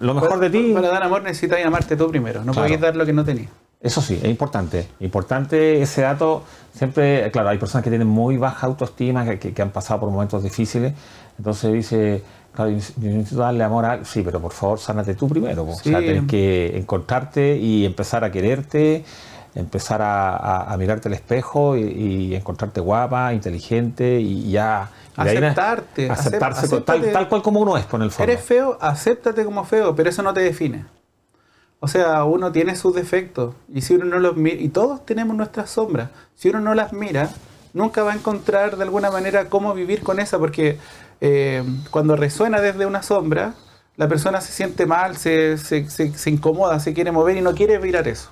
lo mejor de ti. Para dar amor necesitas amarte tú primero. No puedes dar lo que no tenías. Eso sí, es importante. Importante ese dato. Siempre, claro, hay personas que tienen muy baja autoestima, que, han pasado por momentos difíciles. Entonces dice, claro, necesito darle amor a. Sí, pero por favor, sánate tú primero. O sea, tienes que encontrarte y empezar a quererte, empezar a, mirarte al espejo y, encontrarte guapa, inteligente y ya. aceptarte. Aceptarse tal, cual como uno es, por el fondo. Eres feo, acéptate como feo, pero eso no te define. O sea, uno tiene sus defectos y si uno no los y todos tenemos nuestras sombras, si uno no las mira, nunca va a encontrar de alguna manera cómo vivir con esa, porque eh, cuando resuena desde una sombra, la persona se siente mal, se, incomoda, se quiere mover y no quiere mirar eso.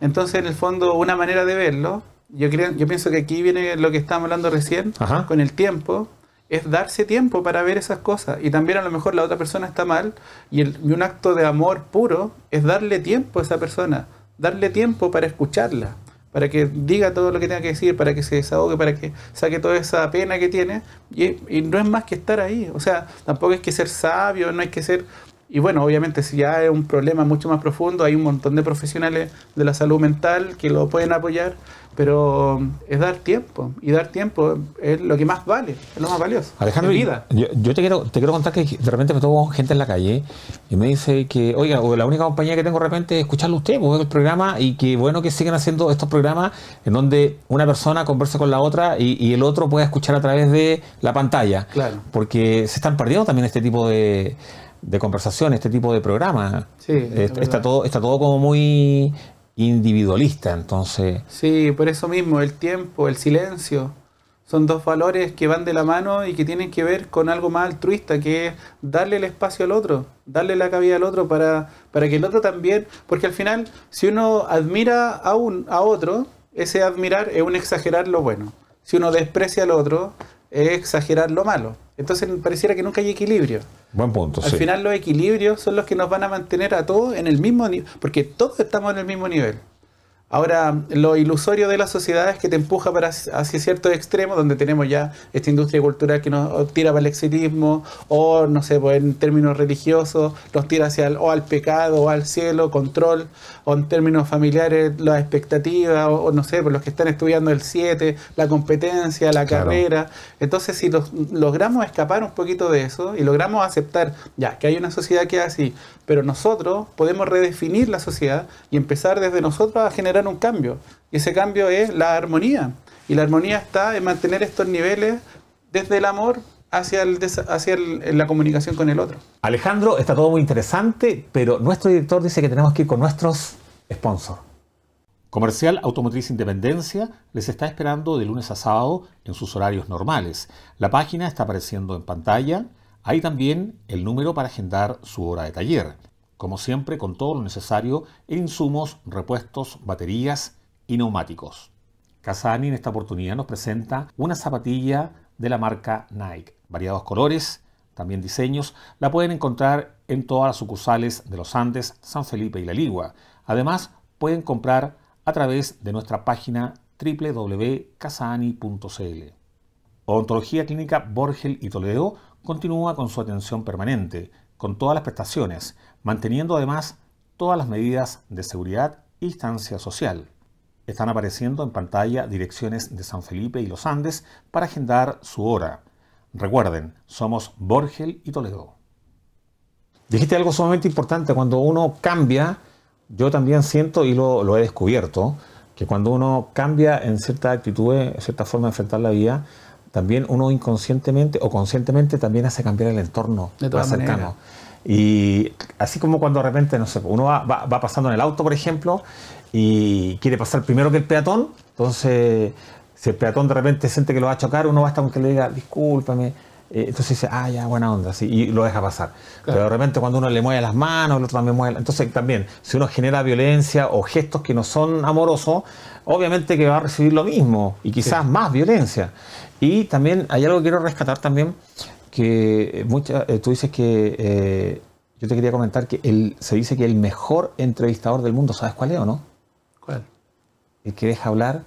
Entonces, en el fondo, una manera de verlo, yo, creo, yo pienso que aquí viene lo que estábamos hablando recién, con el tiempo, es darse tiempo para ver esas cosas. Y también a lo mejor la otra persona está mal y, un acto de amor puro es darle tiempo a esa persona, darle tiempo para escucharla, para que diga todo lo que tenga que decir, para que se desahogue, para que saque toda esa pena que tiene. Y, y no es más que estar ahí. O sea, tampoco es que ser sabio, no hay que ser y bueno, obviamente si ya es un problema mucho más profundo, hay un montón de profesionales de la salud mental que lo pueden apoyar, pero um, es dar tiempo, y dar tiempo es lo que más vale, es lo más valioso. Alejandro, vida. Yo, te, quiero, te quiero contar que de repente me tomo gente en la calle y me dice que, oiga, la única compañía que tengo de repente es escucharlo a usted, es pues, el programa, y qué bueno que sigan haciendo estos programas en donde una persona conversa con la otra y, el otro puede escuchar a través de la pantalla. Claro. Porque se están perdiendo también este tipo de de conversación, este tipo de programa. Este, está, todo, está todo como muy individualista, entonces. Sí, por eso mismo, el tiempo, el silencio, son dos valores que van de la mano y que tienen que ver con algo más altruista, que es darle el espacio al otro, darle la cabida al otro para, para que el otro también, porque al final, si uno admira a, un, a otro, ese admirar es un exagerar lo bueno. Si uno desprecia al otro, es exagerar lo malo. Entonces pareciera que nunca hay equilibrio. Buen punto. Al final los equilibrios son los que nos van a mantener a todos en el mismo nivel, porque todos estamos en el mismo nivel. Ahora, lo ilusorio de la sociedad es que te empuja para hacia ciertos extremos, donde tenemos ya esta industria cultural que nos tira para el exitismo, o no sé, pues en términos religiosos, nos tira hacia el, o al pecado, o al cielo, control, o en términos familiares, las expectativas, o, no sé, por pues, los que están estudiando el 7, la competencia, la carrera. Entonces, si los, logramos escapar un poquito de eso y logramos aceptar ya que hay una sociedad que es así, pero nosotros podemos redefinir la sociedad y empezar desde nosotros a generar un cambio. Y ese cambio es la armonía. Y la armonía está en mantener estos niveles desde el amor hacia, el, hacia la comunicación con el otro. Alejandro, está todo muy interesante, pero nuestro director dice que tenemos que ir con nuestros sponsors. Comercial Automotriz Independencia les está esperando de lunes a sábado en sus horarios normales. La página está apareciendo en pantalla. Hay también el número para agendar su hora de taller como siempre con todo lo necesario en insumos, repuestos, baterías y neumáticos. Casani en esta oportunidad nos presenta una zapatilla de la marca Nike, variados colores, también diseños, la pueden encontrar en todas las sucursales de los Andes, San Felipe y La Ligua. Además, pueden comprar a través de nuestra página www.casani.cl. Odontología Clínica Borgel y Toledo continúa con su atención permanente, con todas las prestaciones, manteniendo además todas las medidas de seguridad y distancia social. Están apareciendo en pantalla direcciones de San Felipe y los Andes para agendar su hora. Recuerden, somos Borgel y Toledo. Dijiste algo sumamente importante, cuando uno cambia, yo también siento y lo, he descubierto, que cuando uno cambia en cierta actitud, en cierta forma de enfrentar la vida, también uno inconscientemente o conscientemente también hace cambiar el entorno de más cercano. Y así como cuando de repente, no sé, pues, uno va, pasando en el auto, por ejemplo, y quiere pasar primero que el peatón, entonces si el peatón de repente siente que lo va a chocar, uno basta hasta que le diga, discúlpame. Eh, entonces dice, ah, ya, buena onda, sí, y lo deja pasar. Pero de repente cuando uno le mueve las manos, el otro también mueve. Entonces también, si uno genera violencia o gestos que no son amorosos, obviamente que va a recibir lo mismo y quizás más violencia. Y también hay algo que quiero rescatar también, que eh, mucha, eh, tú dices que eh, yo te quería comentar que el, se dice que el mejor entrevistador del mundo, ¿sabes cuál es o no? ¿Cuál? El que deja hablar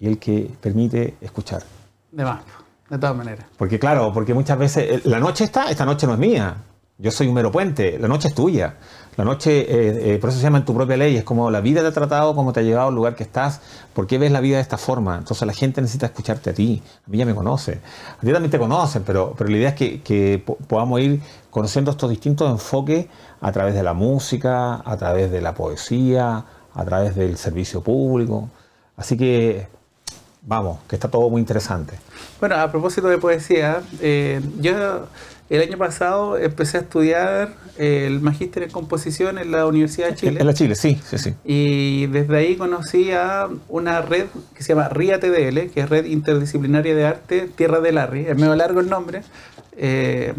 y el que permite escuchar. De más, de todas maneras. Porque claro, porque muchas veces la noche está, esta noche no es mía. Yo soy un mero puente, la noche es tuya. La noche, eh, eh, por eso se llama en tu propia ley, es como la vida te ha tratado, cómo te ha llevado al lugar que estás, ¿por qué ves la vida de esta forma? Entonces la gente necesita escucharte a ti, a mí ya me conoce, a ti también te conocen, pero, pero la idea es que, podamos ir conociendo estos distintos enfoques a través de la música, a través de la poesía, a través del servicio público. Así que vamos, que está todo muy interesante. Bueno, a propósito de poesía, eh, yo el año pasado empecé a estudiar eh, el magíster en composición en la Universidad de Chile. En la Chile, sí, sí, sí. Y desde ahí conocí a una red que se llama RIA TDL, que es Red Interdisciplinaria de Arte Tierra de Larry. Es medio largo el nombre. Eh,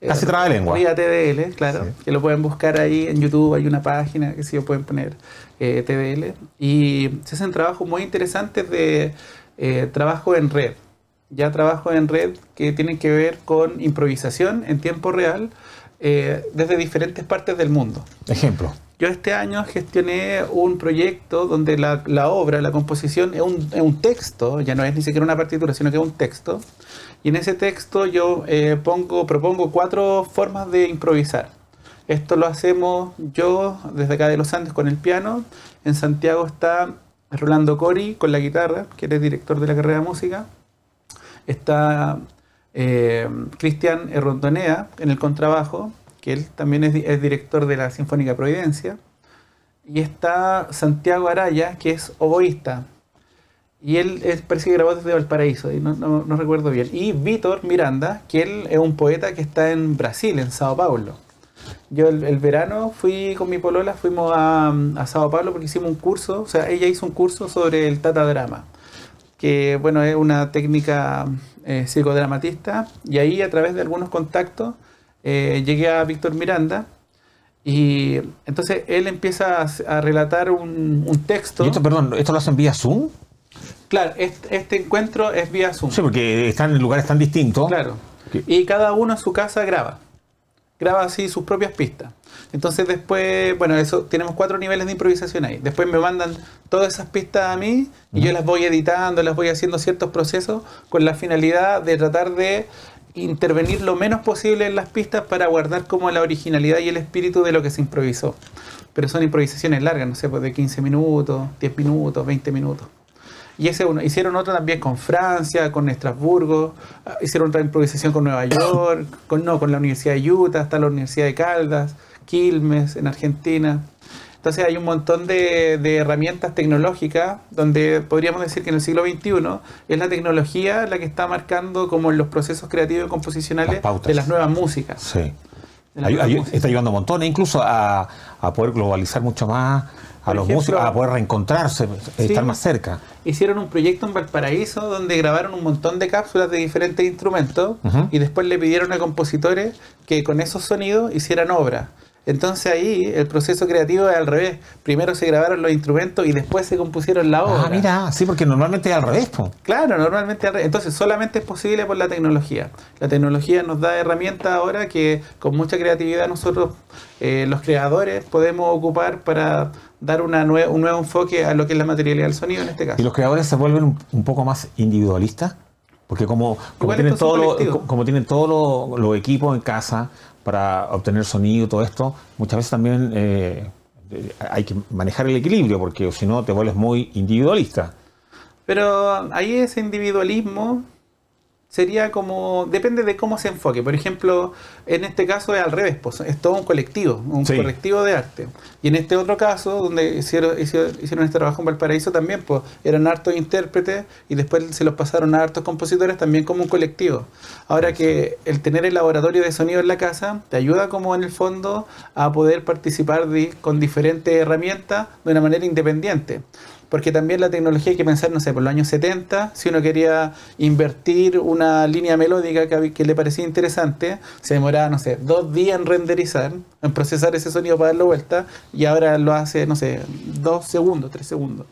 Casi eh, traba lengua. RIA TDL, claro. Que lo pueden buscar ahí en YouTube, hay una página que sí lo pueden poner eh, TDL. Y se hacen trabajos muy interesantes de trabajo en red ya trabajo en red que tienen que ver con improvisación en tiempo real eh, desde diferentes partes del mundo. Ejemplo. Yo este año gestioné un proyecto donde la, obra, la composición es un, texto, ya no es ni siquiera una partitura, sino que es un texto. Y en ese texto yo eh, pongo, propongo cuatro formas de improvisar. Esto lo hacemos yo desde acá de los Andes con el piano. En Santiago está Rolando Cori con la guitarra, que es director de la carrera de música está eh, Cristian Rondonea en el contrabajo, que él también es, director de la Sinfónica Providencia, y está Santiago Araya, que es oboísta, y él es, parece que grabó desde Valparaíso, no, recuerdo bien, y Víctor Miranda, que él es un poeta que está en Brasil, en Sao Paulo. Yo el, verano fui con mi polola, fuimos a, a Sao Paulo porque hicimos un curso, o sea, ella hizo un curso sobre el Tata Drama que bueno, es una técnica eh, psicodramatista, y ahí a través de algunos contactos eh, llegué a Víctor Miranda, y entonces él empieza a, relatar un, texto. ¿Y esto, perdón, ¿esto lo hacen vía Zoom? Claro, este, este, encuentro es vía Zoom. Sí, porque están en lugares tan distintos. Claro. Y cada uno en su casa graba graba así sus propias pistas. Entonces después, bueno, eso tenemos cuatro niveles de improvisación ahí. Después me mandan todas esas pistas a mí y yo las voy editando, las voy haciendo ciertos procesos con la finalidad de tratar de intervenir lo menos posible en las pistas para guardar como la originalidad y el espíritu de lo que se improvisó. Pero son improvisaciones largas, no sé, pues de 15 minutos, 10 minutos, 20 minutos. Y ese uno. Hicieron otro también con Francia, con Estrasburgo, ah, hicieron otra improvisación con Nueva York, con, no, con la Universidad de Utah, hasta la Universidad de Caldas, Quilmes, en Argentina. Entonces hay un montón de, herramientas tecnológicas donde podríamos decir que en el siglo XXI es la tecnología la que está marcando como los procesos creativos y composicionales de las nuevas músicas. Sí. Está ayudando un montón, incluso a poder globalizar mucho más a los músicos, a poder reencontrarse, estar más cerca. Hicieron un proyecto en Valparaíso donde grabaron un montón de cápsulas de diferentes instrumentos y después le pidieron a compositores que con esos sonidos hicieran obras. Entonces ahí el proceso creativo es al revés. Primero se grabaron los instrumentos y después se compusieron la ah, obra. Ah, mira, sí, porque normalmente es al revés. Claro, normalmente al revés. Entonces solamente es posible por la tecnología. La tecnología nos da herramientas ahora que con mucha creatividad nosotros, eh, los creadores, podemos ocupar para dar una un nuevo enfoque a lo que es la materialidad del sonido en este caso. ¿Y los creadores se vuelven un, poco más individualistas? Porque como, tienen todo como, tienen todos los equipos en casa, para obtener sonido, todo esto, muchas veces también eh, hay que manejar el equilibrio, porque si no te vuelves muy individualista. Pero ahí ese individualismo sería como, depende de cómo se enfoque. Por ejemplo, en este caso es al revés, pues, es todo un colectivo, un colectivo de arte. Y en este otro caso, donde hicieron, hicieron, este trabajo en Valparaíso también, pues eran hartos intérpretes y después se los pasaron a hartos compositores también como un colectivo. Ahora que el tener el laboratorio de sonido en la casa te ayuda como en el fondo a poder participar con diferentes herramientas de una manera independiente porque también la tecnología hay que pensar, no sé, por los años 70, si uno quería invertir una línea melódica que, le parecía interesante, se demoraba, no sé, dos días en renderizar, en procesar ese sonido para darlo vuelta, y ahora lo hace, no sé, dos segundos, tres segundos.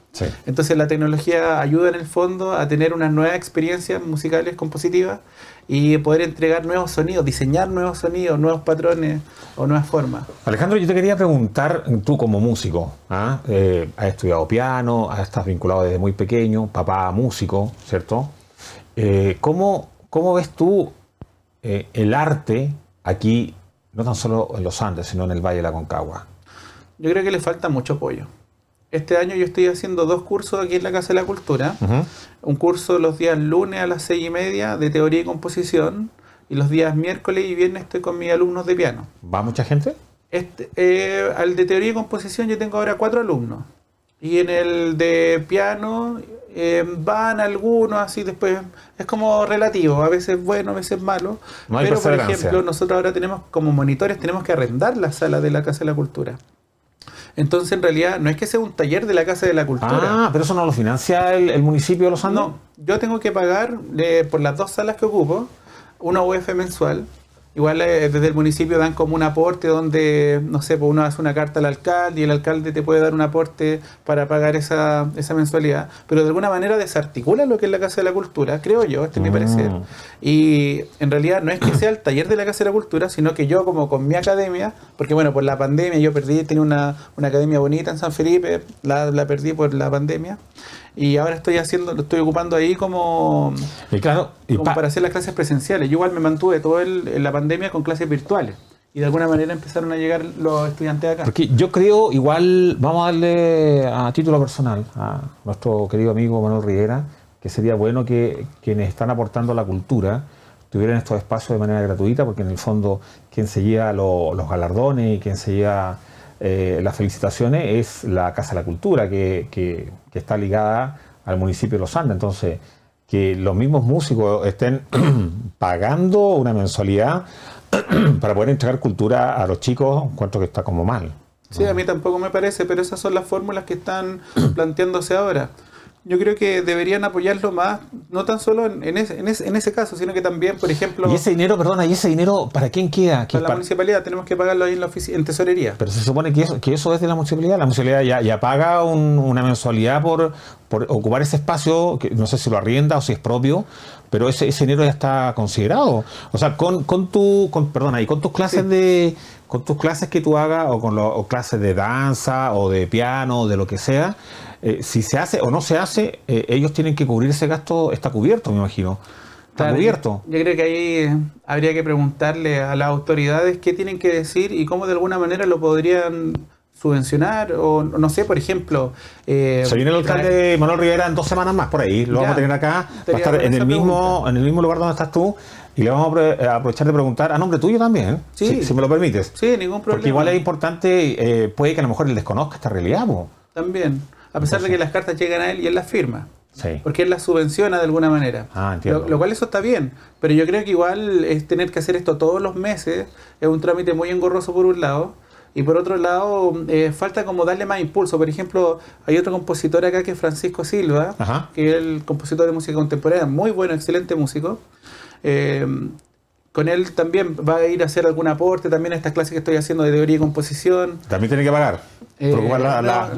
Entonces la tecnología ayuda en el fondo a tener unas nuevas experiencias musicales compositivas y poder entregar nuevos sonidos, diseñar nuevos sonidos, nuevos patrones o nuevas formas. Alejandro, yo te quería preguntar, tú como músico, ¿ah? eh, has estudiado piano, estás vinculado desde muy pequeño, papá músico, ¿cierto? Eh, ¿cómo, ves tú eh, el arte aquí, no tan solo en los Andes, sino en el Valle de la Concagua? Yo creo que le falta mucho apoyo. Este año yo estoy haciendo dos cursos aquí en la Casa de la Cultura. Un curso los días lunes a las seis y media de teoría y composición. Y los días miércoles y viernes estoy con mis alumnos de piano. ¿Va mucha gente? Este, eh, al de teoría y composición yo tengo ahora cuatro alumnos. Y en el de piano eh, van algunos así después. Es como relativo, a veces bueno, a veces malo. pero por ejemplo, nosotros ahora tenemos como monitores, tenemos que arrendar la sala de la Casa de la Cultura. Entonces, en realidad, no es que sea un taller de la Casa de la Cultura. Ah, pero eso no lo financia el, municipio de Los Andes. No, yo tengo que pagar eh, por las dos salas que ocupo, una UF mensual, Igual eh, desde el municipio dan como un aporte donde, no sé, pues uno hace una carta al alcalde y el alcalde te puede dar un aporte para pagar esa, esa mensualidad, pero de alguna manera desarticula lo que es la Casa de la Cultura, creo yo, este es mi mm. parecer. Y en realidad no es que sea el taller de la Casa de la Cultura, sino que yo como con mi academia, porque bueno, por la pandemia yo perdí, tenía una, academia bonita en San Felipe, la, la perdí por la pandemia y ahora estoy haciendo, lo estoy ocupando ahí como, para hacer las clases presenciales. Yo igual me mantuve todo toda la pandemia con clases virtuales y de alguna manera empezaron a llegar los estudiantes acá. Porque yo creo, igual, vamos a darle a título personal a nuestro querido amigo Manuel Rivera, que sería bueno que quienes están aportando a la cultura tuvieran estos espacios de manera gratuita, porque en el fondo quien seguía los galardones y quien se lleva eh, las felicitaciones es la Casa de la Cultura, que, que está ligada al municipio de Los Andes. Entonces, que los mismos músicos estén pagando una mensualidad para poder entregar cultura a los chicos, encuentro que está como mal. Sí, a mí tampoco me parece, pero esas son las fórmulas que están planteándose ahora yo creo que deberían apoyarlo más, no tan solo en, ese, caso, sino que también, por ejemplo... ¿Y ese dinero, perdona, y ese dinero para quién queda? Para la municipalidad, tenemos que pagarlo ahí en, la en tesorería. Pero se supone que eso, que eso es de la municipalidad, la municipalidad ya, paga una mensualidad por, por ocupar ese espacio, no sé si lo arrienda o si es propio, pero ese, dinero ya está considerado. O sea, con, con tu, con, perdona, y con tus clases de... Con tus clases que tú hagas, o con las clases de danza, o de piano, o de lo que sea, eh, si se hace o no se hace, eh, ellos tienen que cubrir ese gasto, está cubierto, me imagino. Está cubierto. Yo, creo que ahí eh, habría que preguntarle a las autoridades qué tienen que decir y cómo de alguna manera lo podrían subvencionar o no sé, por ejemplo... Eh, se viene el alcalde Manuel Rivera en dos semanas más por ahí, lo vamos a tener acá, va a estar en el, mismo, en el mismo lugar donde estás tú y le vamos a aprovechar de preguntar a nombre tuyo también, si, me lo permites. Sí, ningún problema. Porque igual es importante, puede que a lo mejor él desconozca esta realidad. También a pesar de que las cartas llegan a él y él las firma. Porque él las subvenciona de alguna manera. Ah, lo, cual eso está bien, pero yo creo que igual es tener que hacer esto todos los meses, es un trámite muy engorroso por un lado, y por otro lado, eh, falta como darle más impulso. Por ejemplo, hay otro compositor acá que es Francisco Silva, que es el compositor de música contemporánea, muy bueno, excelente músico. Eh, con él también va a ir a hacer algún aporte también a estas clases que estoy haciendo de teoría y composición. También tiene que pagar. Eh,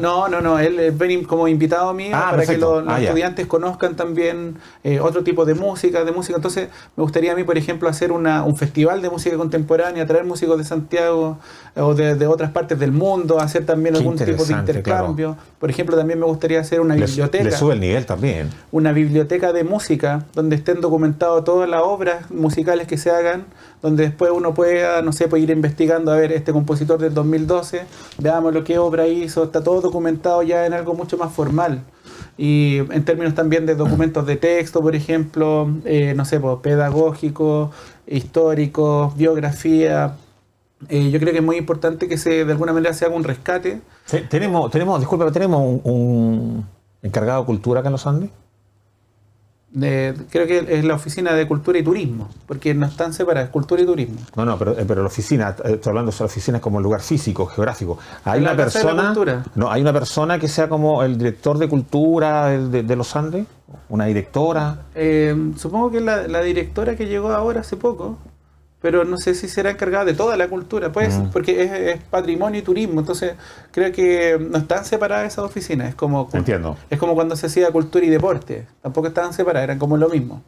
no, no, no, él es como invitado mío mí ah, para que los, ah, estudiantes conozcan también eh, otro tipo de música, de música. Entonces, me gustaría a mí, por ejemplo, hacer un festival de música contemporánea, traer músicos de Santiago eh, o de, otras partes del mundo, hacer también algún tipo de intercambio. Por ejemplo, también me gustaría hacer una biblioteca. Le sube el nivel también. Una biblioteca de música donde estén documentadas todas las obras musicales que se hagan donde después uno pueda, ah, no sé, puede ir investigando, a ver, este compositor del 2012, veamos lo que obra hizo, está todo documentado ya en algo mucho más formal. Y en términos también de documentos de texto, por ejemplo, eh, no sé, pues, pedagógicos, históricos, biografía, eh, yo creo que es muy importante que se de alguna manera se haga un rescate. tenemos, tenemos, disculpa, tenemos un, encargado de cultura acá en los Andes creo que es la oficina de cultura y turismo, porque no están separadas, cultura y turismo. No, no, pero, eh, la oficina, estoy hablando de la oficina como lugar físico, geográfico. Hay una persona. No, hay una persona que sea como el director de cultura de, los Andes, una directora. Eh, supongo que la, la directora que llegó ahora hace poco, pero no sé si será encargada de toda la cultura, pues, mm. porque es, patrimonio y turismo, entonces creo que no están separadas esas oficinas, es como, es como cuando se hacía cultura y deporte, tampoco estaban separadas, eran como lo mismo.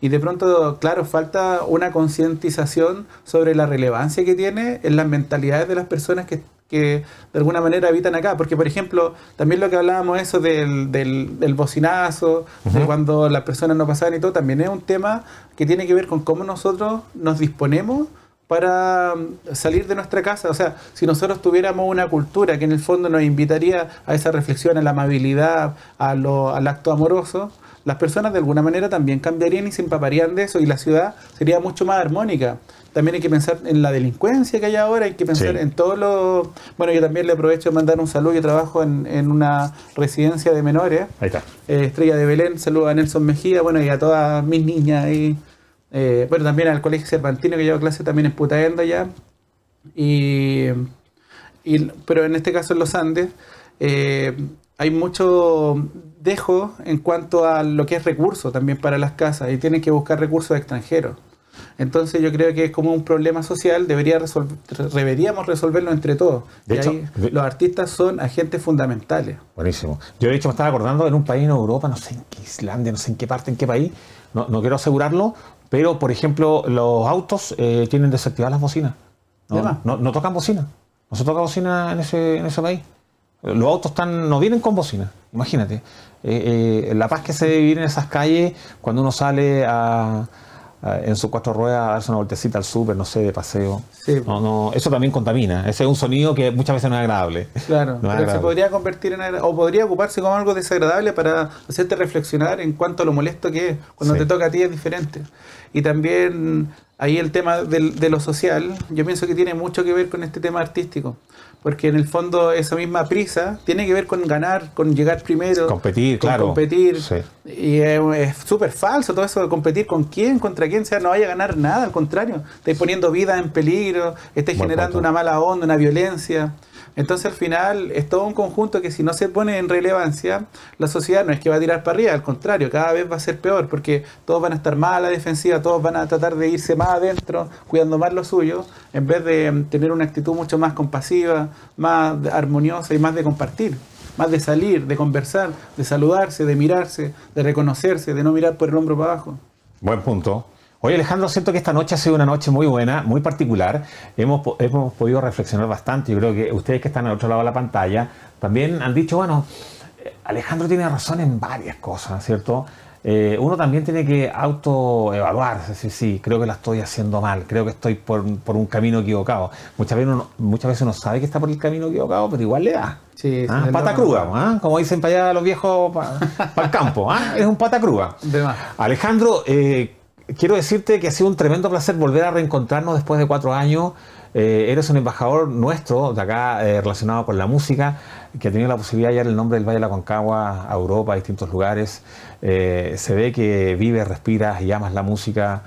Y de pronto, claro, falta una concientización sobre la relevancia que tiene en las mentalidades de las personas que que de alguna manera habitan acá. Porque, por ejemplo, también lo que hablábamos eso del, del, bocinazo, de cuando las personas no pasaban y todo, también es un tema que tiene que ver con cómo nosotros nos disponemos para mm, salir de nuestra casa. O sea, si nosotros tuviéramos una cultura que en el fondo nos invitaría a esa reflexión, a la amabilidad, a lo, al acto amoroso, las personas de alguna manera también cambiarían y se empaparían de eso y la ciudad sería mucho más armónica. También hay que pensar en la delincuencia que hay ahora, hay que pensar en todos lo Bueno, yo también le aprovecho de mandar un saludo, yo trabajo en, una residencia de menores, ahí está. Eh, Estrella de Belén, saludo a Nelson Mejía, bueno, y a todas mis niñas ahí, eh, bueno, también al Colegio Cervantino que lleva clase también en Putaendo ya, y, pero en este caso en los Andes. Eh, hay mucho dejo en cuanto a lo que es recurso también para las casas y tienen que buscar recursos extranjeros. Entonces yo creo que es como un problema social, debería deberíamos resolverlo entre todos. De hecho, los artistas son agentes fundamentales. Buenísimo. Yo he hecho me estaba acordando en un país en Europa, no sé en qué Islandia, no sé en qué parte, en qué país, no, quiero asegurarlo, pero por ejemplo los autos eh, tienen desactivadas las bocinas. No, no, tocan bocina. No se toca bocina en ese, en ese país. Los autos están, no vienen con bocina, imagínate. Eh, eh, la paz que se debe vivir en esas calles cuando uno sale a, en sus cuatro ruedas a darse una voltecita al súper, no sé, de paseo. Pues. eso también contamina. Ese es un sonido que muchas veces no es agradable. Claro, pero se podría convertir en o podría ocuparse con algo desagradable para hacerte reflexionar en cuanto a lo molesto que es. Cuando te toca a ti es diferente. Y también ahí el tema de, lo social, yo pienso que tiene mucho que ver con este tema artístico, porque en el fondo esa misma prisa tiene que ver con ganar, con llegar primero, competir, claro. competir. Y es súper falso todo eso de competir con quién, contra quién, sea, no vaya a ganar nada, al contrario, estáis poniendo vida en peligro, estáis generando una mala onda, una violencia. Entonces al final es todo un conjunto que si no se pone en relevancia, la sociedad no es que va a tirar para arriba, al contrario, cada vez va a ser peor porque todos van a estar más a la defensiva, todos van a tratar de irse más adentro, cuidando más lo suyo, en vez de em, tener una actitud mucho más compasiva, más armoniosa y más de compartir, más de salir, de conversar, de saludarse, de mirarse, de reconocerse, de no mirar por el hombro para abajo. Buen punto. Oye Alejandro, siento que esta noche ha sido una noche muy buena, muy particular. Hemos, podido reflexionar bastante. Yo creo que ustedes que están al otro lado de la pantalla también han dicho, bueno, eh, Alejandro tiene razón en varias cosas, ¿cierto? Eh, uno también tiene que autoevaluarse, sí, sí, creo que la estoy haciendo mal, creo que estoy por, un camino equivocado. Muchas veces, uno, muchas veces uno sabe que está por el camino equivocado, pero igual le da. Sí, ¿ah? Pata cruda, no. ¿ah? como dicen para allá los viejos, para, el campo, ¿ah? es un pata cruda. Alejandro, eh, quiero decirte que ha sido un tremendo placer volver a reencontrarnos después de cuatro años. Eh, eres un embajador nuestro de acá eh, relacionado con la música, que ha tenido la posibilidad de llevar el nombre del Valle de la Concagua a Europa, a distintos lugares. Eh, se ve que vives, respiras y amas la música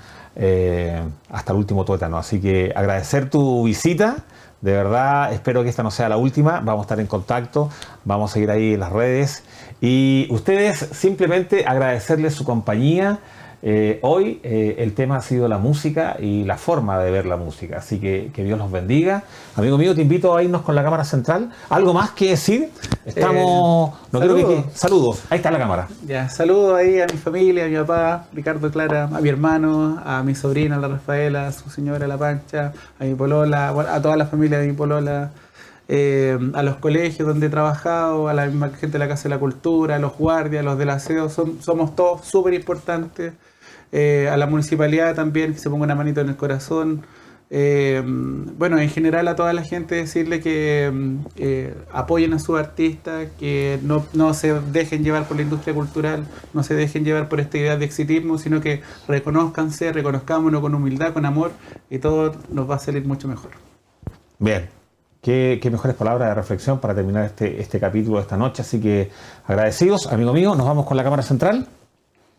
hasta el último tuétano. Así que agradecer tu visita. De verdad, espero que esta no sea la última. Vamos a estar en contacto, vamos a seguir ahí en las redes. Y ustedes simplemente agradecerles su compañía. Eh, hoy eh, el tema ha sido la música y la forma de ver la música, así que que Dios los bendiga. Amigo mío, te invito a irnos con la cámara central. ¿Algo más que decir? Estamos... Eh, saludos. Ahí está la cámara. Ya, saludos ahí a mi familia, a mi papá, Ricardo Clara, a mi hermano, a mi sobrina, la Rafaela, a su señora, la Pancha, a mi polola, a toda la familia de mi polola. a los colegios donde he trabajado, a la gente de la Casa de la Cultura, a los guardias, a los del aseo, somos todos súper importantes. Eh, a la municipalidad también, que se ponga una manito en el corazón. Eh, bueno, en general a toda la gente decirle que mm, eh, apoyen a sus artistas, que no, se dejen llevar por la industria cultural, no se dejen llevar por esta idea de exitismo, sino que reconozcanse, reconozcámonos con humildad, con amor, y todo nos va a salir mucho mejor. Bien. Qué, mejores palabras de reflexión para terminar este, este capítulo de esta noche. Así que agradecidos, amigo mío, nos vamos con la cámara central.